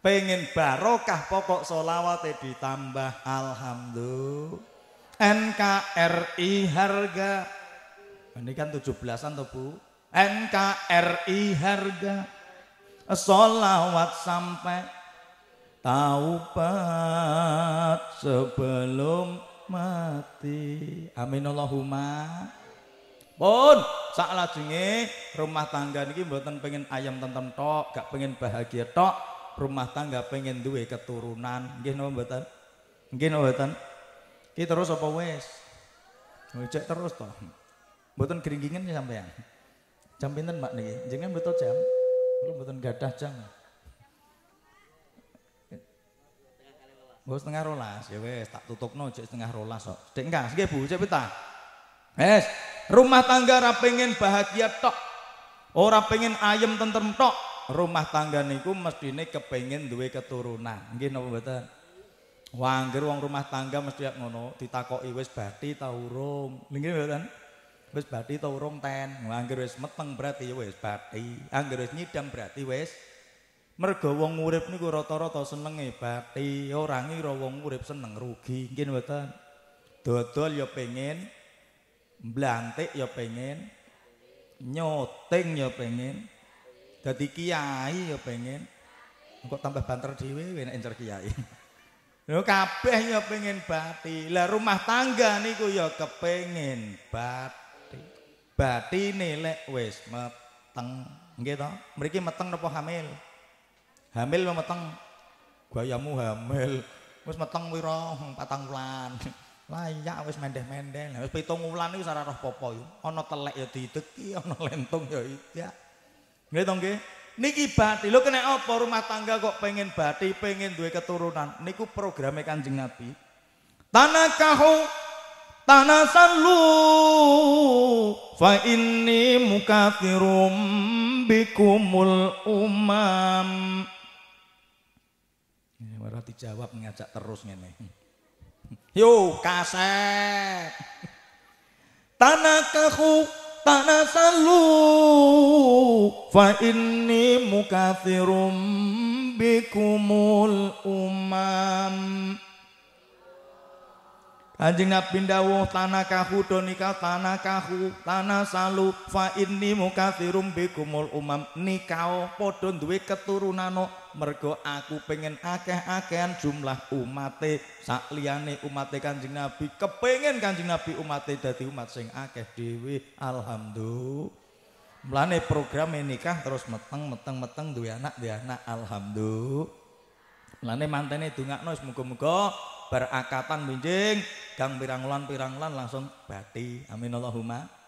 Pengen barokah pokok solawat ditambah Alhamdulillah. NKRI harga. Ini kan 17-an tuh Bu. NKRI harga. Solawat sampai taubat sebelum mati. Amin Allahumma. Pun saklajenge rumah tangga ini buatan pengen ayam tentem tok, gak pengen bahagia tok, rumah tangga pengen duwe keturunan nggih napa mboten nggih napa mboten ki terus apa wis ngecek terus toh mboten geringgingen sampean jam pinten Mbak niki jenengan mboten jam kula mboten gadah jam Bos oh, tengah rolas, ya wes tak tutup no, cek setengah rolas sok. tengah enggak, sih bu, cek betah. Es, rumah tangga rapengin pengen bahagia tok, ora pengen ayam tentrem tok, rumah tangga niku mesti ini kepengen duwe keturunan gini apa betul wangger wong rumah tangga mesti yak ngono ditakoi wis bati tau rung ini betul wis bati tau rung ten wangger wis meteng berarti wis bati angger wis nyidam berarti wis mergo wong urip niku rata-rata seneng e bati orang ngira wong urip seneng rugi gini betul dodol ya pengen blantik ya pengen nyoting ya pengen dadi kiai ya pengen kok tambah banter dhewe enak encer kiai lho kabeh ya pengen bati lah rumah tangga niku ya kepengin bati batine lek wis meteng nggih to mriki meteng nopo hamil hamil apa meteng gayamu hamil wis meteng wiro patang wulan layak wis mendeh-mendeh lah wis pitung wulan iku sarah roh popo ana telek ya dideki ana lentung ya iya Nggih to nggih? Niki bati Lho kena apa rumah tangga kok pengen bati pengen duwe keturunan. Niku programe Kanjeng Nabi. tanah salu fa inni mukatsirum bikumul umam. Ora dijawab ngajak terus ngene. Yo kaset. kahu tanasalu fa inni mukathirum bikumul umam Kanjeng Nabi dawuh tanakahu donika tanah tanasalu fa inni mukathirum bikumul umam nikao padha duwe keturunano mergo aku pengen akeh-akehan jumlah umat umate sak umat umate Kanjeng Nabi kepengen Kanjeng Nabi umat umate dadi umat sing akeh dhewe alhamdulillah mlane program nikah terus meteng meteng meteng duwe anak anak alhamdulillah mlane mantene dungakno wis muga-muga berakatan minjing gang pirang lan pirang langsung bati amin Allahumma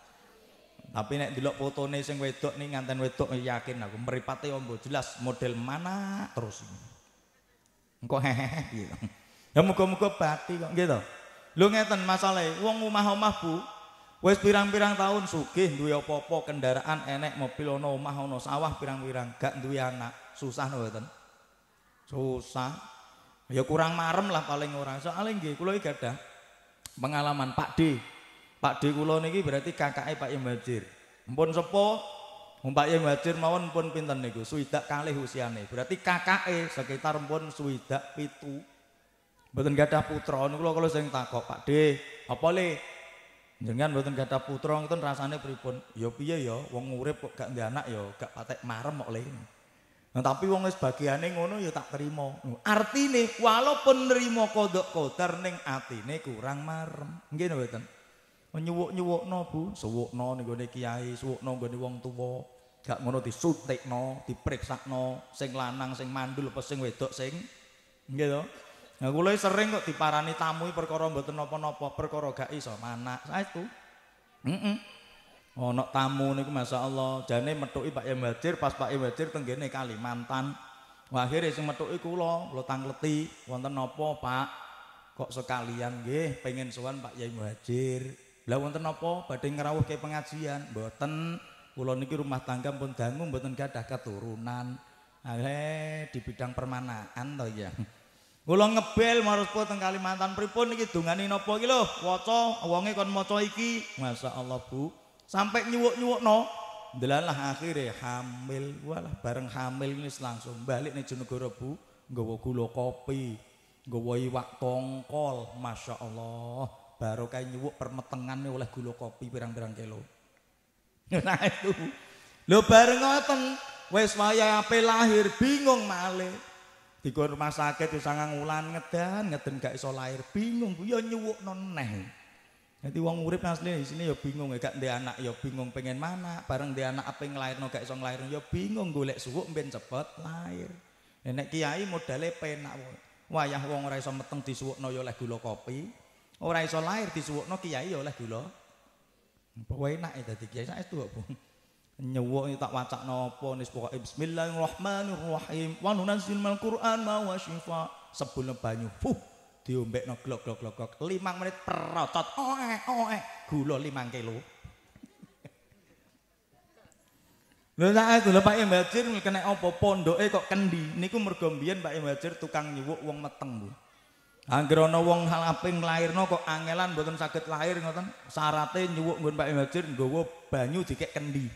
Tapi nek delok nih, sing wedok nih nganten wedok ya yakin aku meripati ombo ya jelas model mana terus. Engko hehehe gitu. Ya muga-muga bati kok gitu. Lho ngeten masalahe wong omah-omah Bu wis pirang-pirang tahun sugih duwe apa-apa kendaraan enek mobil pilono omah ono sawah pirang-pirang gak duwe anak. Susah ngeten, Susah. Ya kurang marem lah paling orang soalnya nggih kula iki gadah pengalaman Pak D Pak Dwi kula niki berarti kakake Pak Yem mbon Mpun sepo Pak Yem mawon pun pinten niku? Suwidak kali usiane. Berarti kakake sekitar mpun suwidak pitu. Mboten gadah putra niku kula sing takok, Pak Dwi, apa le? Jenengan mboten gadah putra ngoten rasane pripun? Yo ya piye yo, ya? wong urip kok gak anak yo ya, gak patek marem kok le. Nah, tapi wong wis bagiane ngono ya tak terima. Artine walaupun nerima kodok kodar ning atine kurang marem. Nggih mboten? nyuwuk-nyuwukno Bu, suwukno ning gone kiai, suwukno nggone wong tuwa. Gak ngono disuntikno, dipriksakno, sing lanang sing mandul apa sing wedok sing nggih to. Nah kula sering kok diparani tamu perkara mboten napa-napa, perkara gak iso manak. Saestu. Heeh. Mm -mm. ana tamu niku masyaallah jane methuki Pak Yai pas Pak Yai Bajir tenggene Kalimantan akhirnya sing methuki kula kula tangleti wonten napa Pak kok sekalian nggih pengen sowan Pak Yai Bajir lah wonten napa badhe ngrawuhke pengajian? Mboten. Kula niki rumah tangga pun dangu mboten gadah keturunan. Ale di bidang permanaan to ya. Kula ngebel marospo teng Kalimantan pripun iki dongane napa iki lho? Waca wonge kon maca iki. Masyaallah Bu. Sampai nyuwuk-nyuwukno. Delalah akhirnya hamil, walah bareng hamil ini langsung balik nih Jonegoro Bu, nggawa gula kopi, nggawa iwak tongkol, masya Allah baru kayak nyuwuk permetengan oleh gula kopi pirang-pirang kilo. Nah itu. Lo bareng ngoten, wes waya ape lahir bingung male. Di rumah sakit wis sangang ngulan ngedan, ngeden gak iso lahir bingung ku ya nyuwukno neh. Jadi wong urip asli di sini ya bingung ya gak anak ya bingung pengen mana, bareng de anak ape nglairno gak iso nglairno ya bingung golek suwuk ben cepet lahir. Nenek kiai modalnya penak Wah Wayah wong ora iso meteng disuwukno ya oleh gula kopi, Ora iso lahir disuwukno kiai ya oleh gula. Apa wae enake ya dadi kiai saestu kok, Bu. Nyuwuk tak wacakno apa nis pokoke bismillahirrahmanirrahim wa nunzil mal Qur'an ma wa syifa sebelum banyu. Fuh, diombekno glok glok glok glok. 5 menit perotot. Oe oe gula 5 kilo. Lho sak lho Pak Mbajir kena apa pondoke kok kendi niku mergo mbiyen Pak tukang nyuwuk wong meteng, Bu. Angger ana wong lahir no kok angelan mboten sakit lahir ngoten, sarate nyuwuk nggon Pak Hajir nggawa banyu dikek kendi.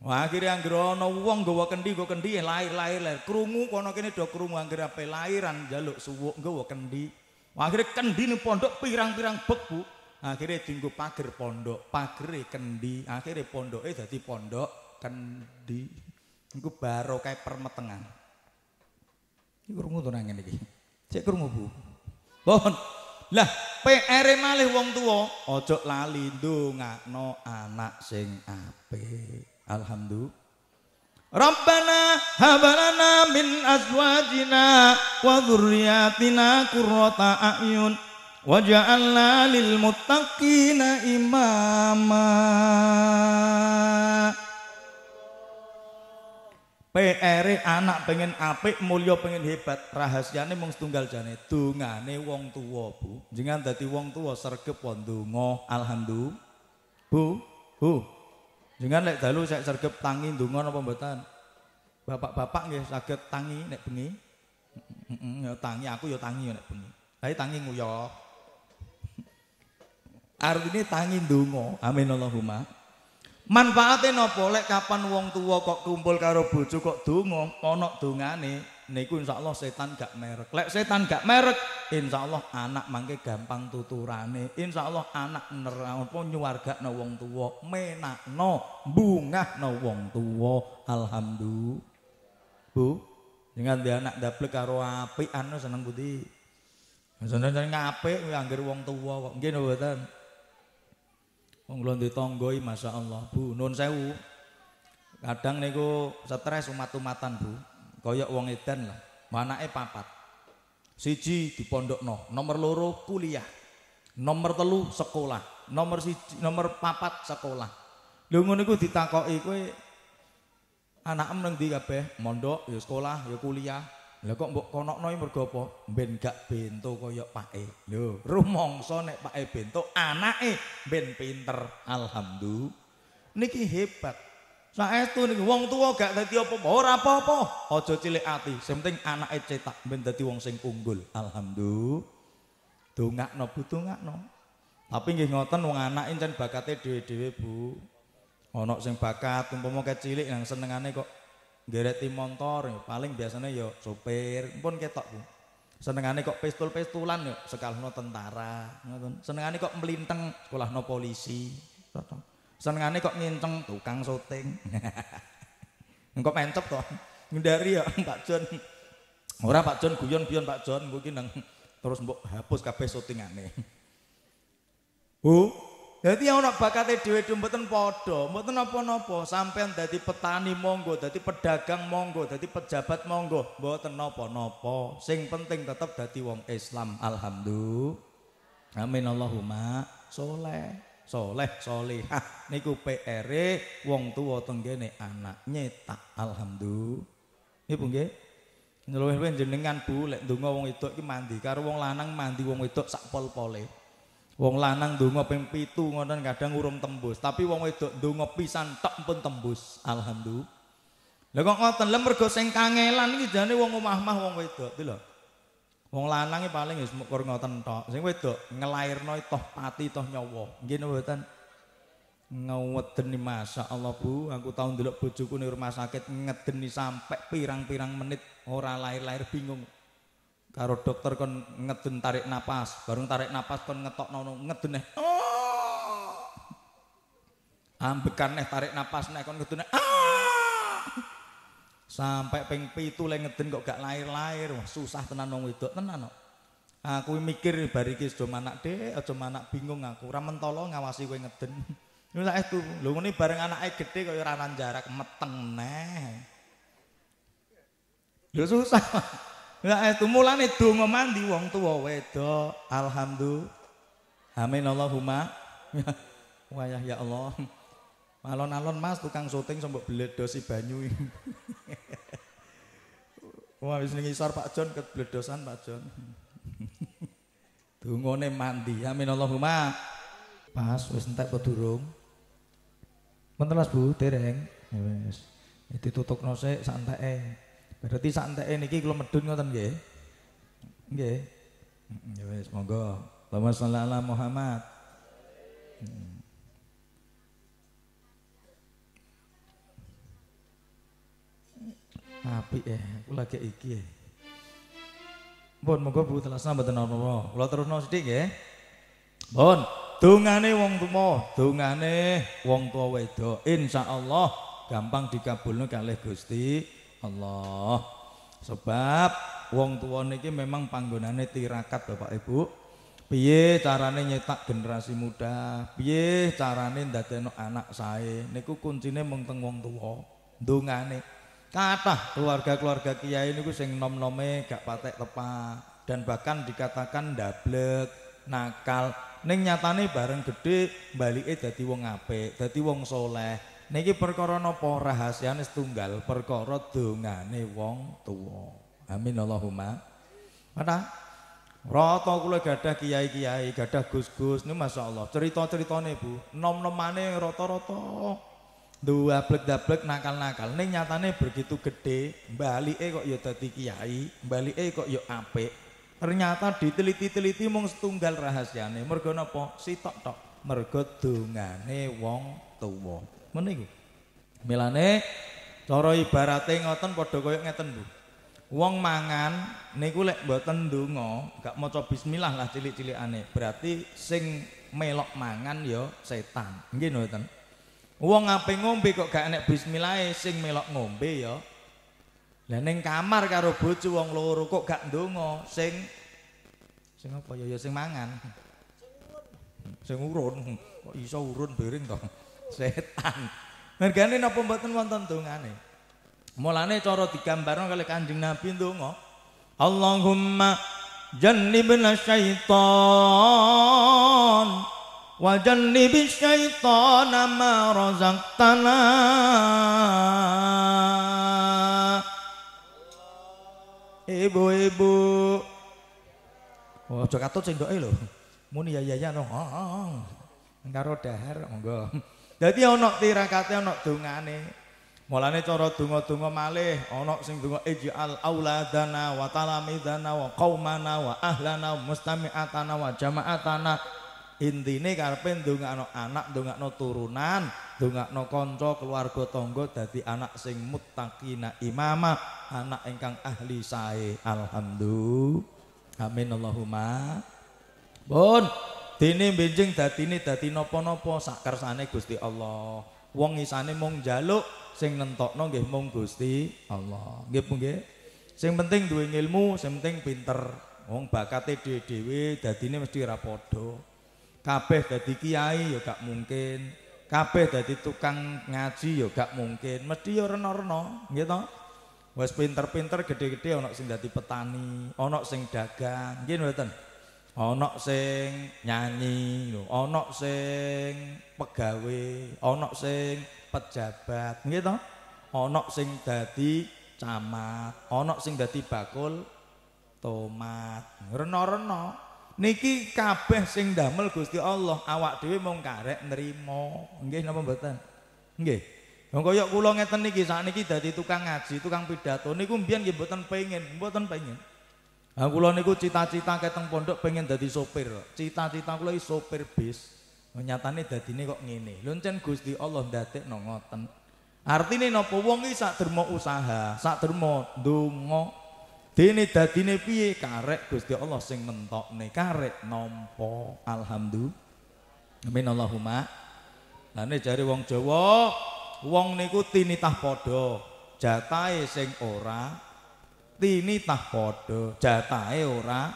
Wah akhire angger ana wong nggawa kendi nggo kendi lahir-lahir eh, lahir. Krungu kono kene do krungu angger ape lairan jaluk suwuk nggawa kendi. Wah kendi ning pondok pirang-pirang beku akhirnya tinggu dienggo pondok, pagere kendi, akhirnya pondok eh jadi pondok kendi. Iku barokah permetengan. Iki krungu to nangin ngene Cek krungu Bu. Mohon. Lah, PR malih wong tua ojo lali ndongakno anak sing ape, Alhamdulillah. Rabbana habalana min azwajina wa dzurriyyatina qurrata a'yun waj'alna lil muttaqina imama. PR anak pengen apik, mulio pengen hebat. Rahasiane mung setunggal jane, dungane wong tua Bu. Jangan dadi wong tua sregep wong donga, alhamdulillah. Bu, Bu. Jangan lek dalu sak sregep tangi donga napa mboten? Bapak-bapak nggih saged tangi nek bengi. Heeh, ya tangi aku ya tangi ya nek bengi. Tapi ya. tangi nguyoh. Artinya tangi donga. Amin Allahumma. Manfaatnya nopo lek kapan wong tua kok kumpul karo bojo kok donga, ana Nih niku Allah setan gak merek. Lek setan gak merek, Allah anak mangke gampang tuturane. Allah anak pun nyuarga no wong no menakno, no wong tua. Alhamdulillah. Bu, dengan dia anak daplek karo api anu seneng budi. Seneng-seneng apik kuwi anggere wong tuwa kok. Nggih mboten? Wong kula ndek tangga iki masyaallah, Bu. Nun sewu. Kadang niku stres umat-umatan, Bu. Kaya wong edan lah. Manake papat. Siji di dipondokno, nomor loro kuliah. Nomor telu sekolah, nomor siji nomor papat sekolah. Lho ngono iku ditakoki kowe anak em nang ndi kabeh? Mondok, ya sekolah, ya kuliah. Lah kok mbok konokno mergo apa? Ben gak bento kaya pake. Lho, rumangsa nek pake bento anake ben pinter. Alhamdulillah. Niki hebat. Saestu niki wong tuwa gak dadi apa-apa, ora apa-apa. Aja cilik ati, sing penting anake cetak ben dadi wong sing unggul. Alhamdulillah. Dongakno bu dongakno. Tapi nggih ngoten wong anak incen bakate dhewe-dhewe, Bu. Ana sing bakat umpama kecilik yang senengane kok ngereti motor ya. paling biasanya yo ya sopir pun ketok Bu. Senengane kok pistol pistolan yo ya. no tentara, Senengane kok melinteng no polisi. Senengane kok nginceng tukang syuting. engkau mencep to. Ngendari ya Pak John, Ora Pak John guyon-guyon Pak John mungkin yang terus mbok hapus kabeh syutingane. Bu, bakat itu bakate itu mboten podo, mboten nopo-nopo, sampean nanti petani monggo, nanti pedagang monggo, nanti pejabat monggo, mboten nopo-nopo. Sing penting tetap nanti wong Islam. Alhamdulillah. Amin Allahumma soleh, soleh, solihah. Niku PR-e wong tuwa tenggene anak nyetak. Alhamdulillah. Nggih, nggih. Luwih-luwih jenengan Bu lek dungo wong itu mandi karo wong lanang mandi wong itu sak pol-pole. Wong lanang donga ping 7 ngoten kadang urung tembus, tapi wong wedok donga pisan tok pun tembus. Alhamdulillah. Lha kok ngoten lha mergo sing kangelan iki jane wong omah-omah wong wedok lho. Wong lanang paling wis mukur ngoten tok. Sing wedok ngelairno toh pati toh nyawa. Nggih mboten? Ngawedeni masa Allah Bu, aku tau ndelok bojoku ning rumah sakit ngedeni sampai pirang-pirang menit ora lahir-lahir bingung. Karo dokter kon ngedun tarik napas, bareng tarik napas kon ngetokno ngedun neh. Oh! Ah! Ambekan neh tarik napas neh kon ngedun neh. Ah! Sampai ping itu le ngedun kok gak lahir-lahir. Wah, susah tenan nong wedok tenan kok. Aku mikir bar cuma sedo anak Dek, aja anak bingung aku. ramen tolong ngawasi gue ngeden. Iku itu. lu ini bareng anak gedhe kaya ora jarak meteng neh. Lho susah. Lah itu mulane donga mandi wong tuwa wedok. Alhamdulillah. Amin Allahumma. Wayah ya Allah. Alon-alon Mas tukang syuting sombok bledosi banyu. Wah wis ning isor Pak Jon kebledosan Pak tunggu nih mandi. Amin Allahumma. pas wis entek apa durung? Mentelas Bu, dereng. Ya wis. Ditutupno sik santeke. Berarti santai eh, niki kula medun ngotot gak? Gak? Ya wis monggo. Muhammad. tapi ya, eh. aku lagi iki Bon, eh. monggo Bu telasna mboten nol lo terus nol sedih ya. Bon, dongane wong tuwa, dongane wong tuwa wedok insyaallah gampang dikabulno kalih Gusti Allah. Sebab wong tua iki memang panggonane tirakat Bapak Ibu. Piye carane nyetak generasi muda? Piye carane ndadekno anak saya. Niku kuncine mung teng wong tua. Ndongane. kata keluarga-keluarga kiai niku sing nom-nome gak patek tepat dan bahkan dikatakan dablek nakal. Ning nyatane bareng balik balike dadi wong apik, dadi wong soleh, Niki perkara napa rahasiane setunggal perkara dongane wong tuwa. Amin Allahumma. Mana? Rata kula gadah kiai-kiai, gadah gus-gus niku masyaallah. Cerita-ceritane Bu, nom-nomane rata-rata dua blek-blek nakal-nakal. Ning nyatane begitu gede, Bali e kok ya dadi kiai, e kok ya apik. Ternyata diteliti-teliti mung setunggal rahasiane. Mergo napa? si tok. Mergo dongane wong tuwa. Mana itu? Milane, cara ibaratnya ngoten padha koyok ngeten bu. Wong mangan, niku lek mboten ndonga, gak maca bismillah lah cilik-cilik aneh. Berarti sing melok mangan ya setan. Nggih ngoten. Wong ngapain ngombe kok gak enek bismillahe sing melok ngombe ya. Lah ning kamar karo bocu wong loro kok gak ndonga sing sing apa ya ya sing mangan. Sing urun. Sing urun. Kok iso urun bering to? setan. Mergane napa mboten wonten dongane? Mulane cara digambarno kali Kanjeng Nabi ndonga. Allahumma jannibna syaitan wa jannibis syaitan ma razaqtana. Ibu-ibu. Oh, cokatut sendoknya lho. Muni ya-ya-ya no. Oh, Engkaro dahar, monggo. Dadi ana tirakate ana dongane. Mulane coro donga-donga malih Onok sing donga ij'al auladana wa talamidana wa qaumana wa ahlana mustami'atana wa jama'atana. Intine karepe ndongakno anak, ndongakno turunan, ndongakno kanca, keluarga, tonggo. dadi anak sing mutakina imama, anak ingkang ahli sae. Alhamdulillah. Amin Allahumma. Bon, dene benjing datine dadi napa-napa sak kersane Gusti Allah. Wong isane mung njaluk sing nentokno nggih mung Gusti Allah. Nggih Bu nggih. Sing penting duwe ilmu, sing penting pinter. Wong bakate dhewe-dhewe dadine mesti ora padha. Kabeh dadi kiai ya gak mungkin. Kabeh dadi tukang ngaji ya gak mungkin. Mesti ya rena-rena, nggih to? Wes pinter-pinter gedhe-gedhe ana sing dadi petani, ana sing dagang, nggih mboten? ana sing nyanyi lho ana sing pegawe ana sing pejabat nggih to ana sing dadi camat ana sing dadi bakul tomat rena-rena niki kabeh sing damel Gusti Allah awak dhewe mung karek nrimo nggih napa mboten nggih monggo kaya kula ngeten niki sakniki dadi tukang ngaji tukang pidato niku mbiyen nggih mboten pengin mboten pengin Lah kula niku cita-cita keteng pondok pengen jadi sopir. Cita-cita kula iki sopir bis. Oh, nyatane dadine kok ngene. Luncen encen Gusti Allah ndadekno ngoten. Artine napa wong iki sakderma usaha, sakderma ndonga. Dene dadine piye karek Gusti Allah sing nentokne, karek nampa. Alhamdulillah. Amin Allahumma. Lane jare wong Jawa, wong niku tinitah padha. Jatahe sing ora tini tah padha jatahe ora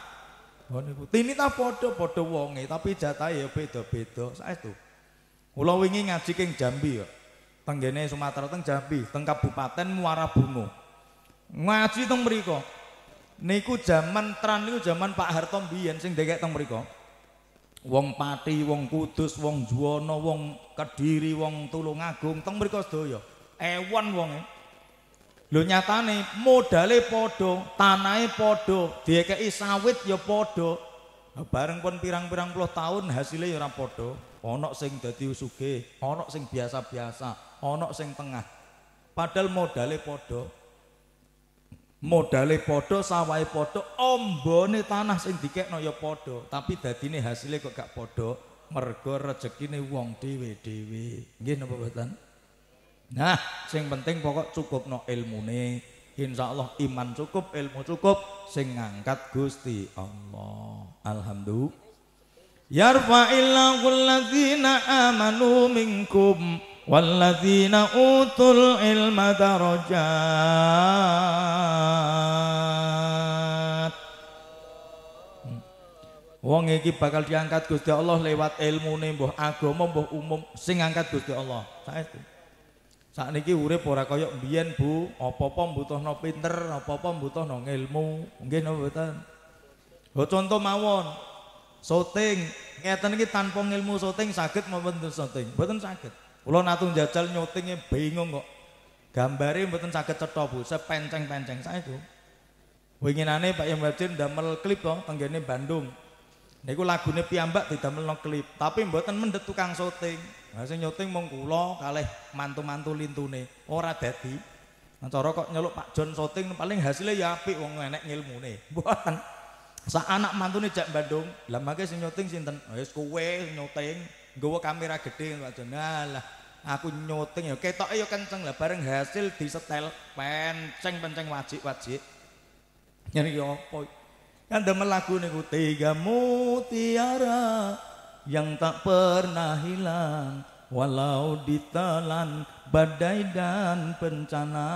niku tini tah padha padha wonge tapi jatahe ya beda-beda saestu kula wingi ngaji king Jambi ya tenggene Sumatera teng Jambi teng kabupaten Muara Bungo ngaji teng mriko niku jaman tran niku jaman Pak Harto biyen sing dekek teng mriko wong Pati wong Kudus wong Juwana wong Kediri wong Tulungagung teng mriko sedaya ewon wonge Lho nyatane modale padha, tanahe padha, diekeki sawit ya padha. Bareng pun pirang-pirang puluh tahun hasilnya ya ora padha. Ana sing dadi sugih, ana sing biasa-biasa, ana sing tengah. Padahal modale padha. Modale padha, sawahe padha, ambane tanah sing dikekno ya padha, tapi dadine hasilnya kok gak padha. Mergo nih wong dhewe-dhewe. Nggih napa mboten? Nah, sing penting pokok cukup no ilmu nih insya Allah iman cukup, ilmu cukup, sing ngangkat Gusti Allah. Alhamdulillah. Yarfa'illahu alladzina amanu minkum walladzina utul ilma darajat. Wong iki bakal diangkat Gusti Allah lewat ilmu nih mbuh agama mbuh umum sing angkat Gusti Allah. Saestu. Sakniki urip ora kaya mbiyen Bu, apa-apa mbutuhno pinter, apa-apa mbutuhno ilmu. Nggih napa mboten? Lho contoh mawon. Syuting ngeten iki tanpa ilmu soting saged mboten soting. Mboten saged. Kula natung jajal nyutinge bingung kok. Gambare mboten saged cetha Bu, sepenceng-penceng saestu. Winginane Pak yang Wajin damel klip dong tenggene Bandung. Niku lagune piyambak didamel no klip, tapi mboten mendetukang tukang lah sing nyuting mung kula kalih mantu-mantu lintune, ora dadi. Nah, cara kok nyeluk Pak John syuting paling hasilnya ya apik wong enek ngilmune. Mboten. Sak anak mantune jak Bandung. Lah mangke sing sinton sinten? Oh, wis kowe syuting, nggawa kamera gede Pak Jon. Alah, nah, aku syuting ya ketoke ya kenceng lah bareng hasil di setel penceng-penceng wajik-wajik. Nyeri ya apa? Kan demen lagu niku tiga mutiara yang tak pernah hilang Walau ditelan badai dan bencana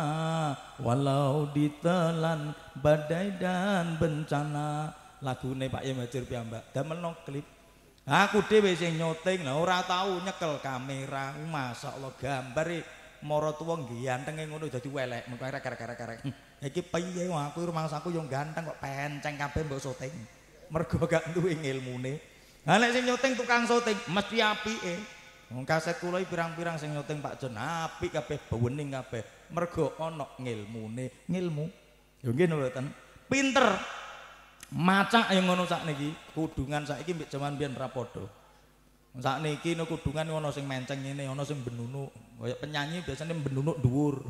Walau ditelan badai dan bencana Lagu Lagune Pak Yemajir piyambak damel no klip Aku dhewe sing nyuting lah ora tau nyekel kamera. Masyaallah gambare mara tuwa gantenge ngono dadi welek mung rek rek rek rek. Hmm. Iki piye aku rumangsaku yo ganteng kok penceng kabeh mbok syuting. Mergo gak duwe ilmune. Anak sing nyuting tukang syuting mesti apike. Wong kaset kula pirang-pirang sing nyuting Pak Jon apik kabeh bening kabeh. Mergo ana ngilmune, ngilmu. Yo nggih lho ten. Pinter. Maca ya ngono sak niki, kudungan saiki mbek jaman biyen ra padha. Sak niki no kudungan ana sing menceng ngene, ana sing benunu. Kaya penyanyi biasanya benunu dhuwur.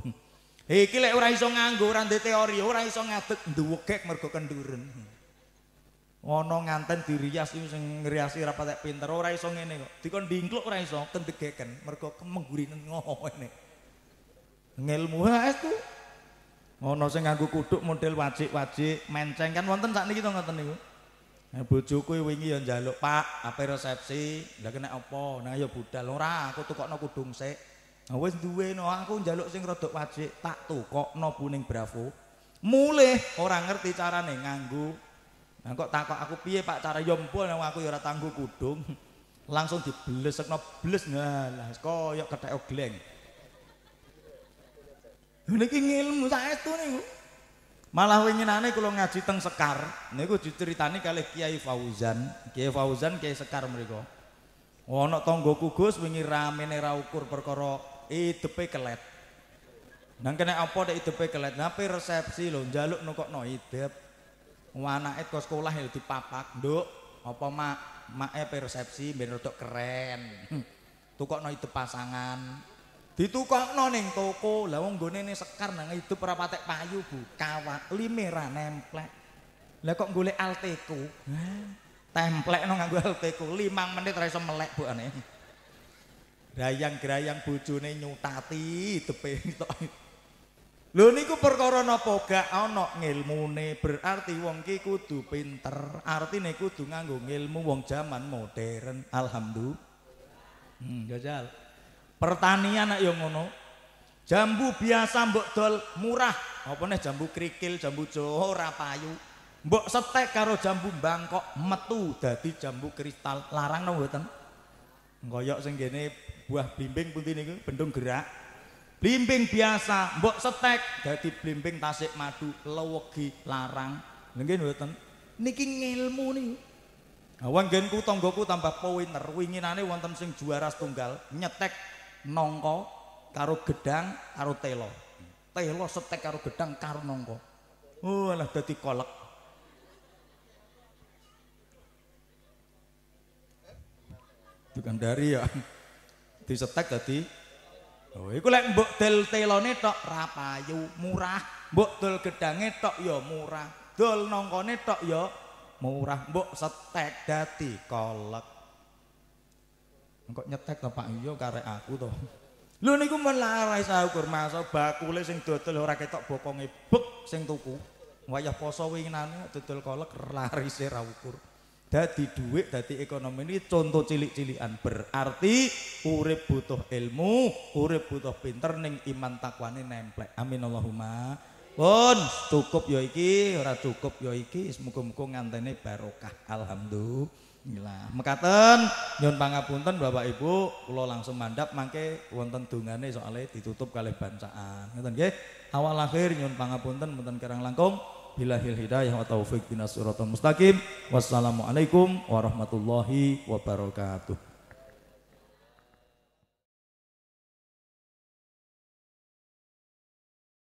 Iki lek ora iso nganggo ora teori, ora iso ngadeg nduwegek mergo kenduren. Ngono nganten dirias iki sing ngriasi ora patek pinter, ora iso ngene kok. Dikon ndingkluk ora iso kendegeken, mergo kemenggurinen ngene. Ngilmu aestu. Ngono sing nganggo kuduk model wajik-wajik, menceng kan wonten nih to ngoten niku. Nah, bojoku ya wingi ya njaluk, "Pak, ape resepsi? Lah kena apa?" Nah ya budal ora, aku tukokno kudung sik. Nah, wis duwe no, aku njaluk sing rada wajik, tak tukokno buning Bravo. Mulih orang ngerti carane nganggo Nah kok takok aku piye Pak cara yo ya nang aku yura ya tangguh tanggu kudung. Langsung diblesekno bles nah lah koyo kethek gleng. Niki ngilmu saestu niku. Malah winginane kula ngaji teng Sekar, niku diceritani kali Kiai Fauzan. Kiai Fauzan Kiai Sekar mereka. Ana tanggoku Gus wingi ramene ra ukur perkara idepe kelet. Nang kena apa nek idepe kelet? Nape resepsi lho njaluk nukokno idep anake kau sekolah ya dipapak, "Nduk, apa mak? mak eh persepsi ben rada keren." Hmm. Tukokno itu pasangan. Ditukokno ning toko, lah wong gone ne sekar nang itu ora patek payu, Bu. kawat limera ra nemplek. Lah kok golek alteku? no nganggo alteku, 5 menit ra iso melek bukane. Grayang-grayang bojone nyutati depe tok. Lho niku perkara napa gak ana ngilmune berarti wong ki kudu pinter. Artine kudu nganggo ngilmu wong jaman modern. Alhamdulillah. Hmm, gajal. Pertanian nek ya ngono. Jambu biasa mbok dol murah. Apa nih jambu kerikil, jambu Jawa ora payu. Mbok setek karo jambu bangkok metu dadi jambu kristal larang mboten. Ngoyok sing kene buah bimbing pun niku bendung gerak. blimbing biasa mbok setek dari blimbing tasik madu lewegi larang nggih mboten niki ngilmu niku awang nah, genku tonggoku tambah pointer winginane wonten sing juara setunggal nyetek nongko karo gedang karo telo telo setek karo gedang karo nongko oh alah dadi kolek tukang dari ya setek dadi Oh, iku lek mbok del telone tok rapayu, murah. Mbok dol gedange tok ya murah. Dol nangkone tok ya murah. Mbok setek dadi kolek. Engko nyetek to Pak Iyo karek aku to. Lho niku men lara isa ukur masa bakule sing dodol ora ketok bokonge bek sing tuku. Wayah poso winginane dodol kolek larise ra ukur. dadi dhuwit dadi ekonomi ini contoh cilik-cilikan berarti urip butuh ilmu urip butuh pinter ning iman takwane nempel amin Allahumma pun cukup yo iki ora cukup yo iki semoga-moga ngantene barokah alhamdulillah mekaten nyun pangapunten Bapak Ibu kula langsung mandap mangke wonten dungane soalnya ditutup kali bancaan ngoten nggih awal akhir nyun pangapunten wonten kirang langkung Bilahil hidayah wa taufiq binasuratul mustaqim. Wassalamualaikum warahmatullahi wabarakatuh.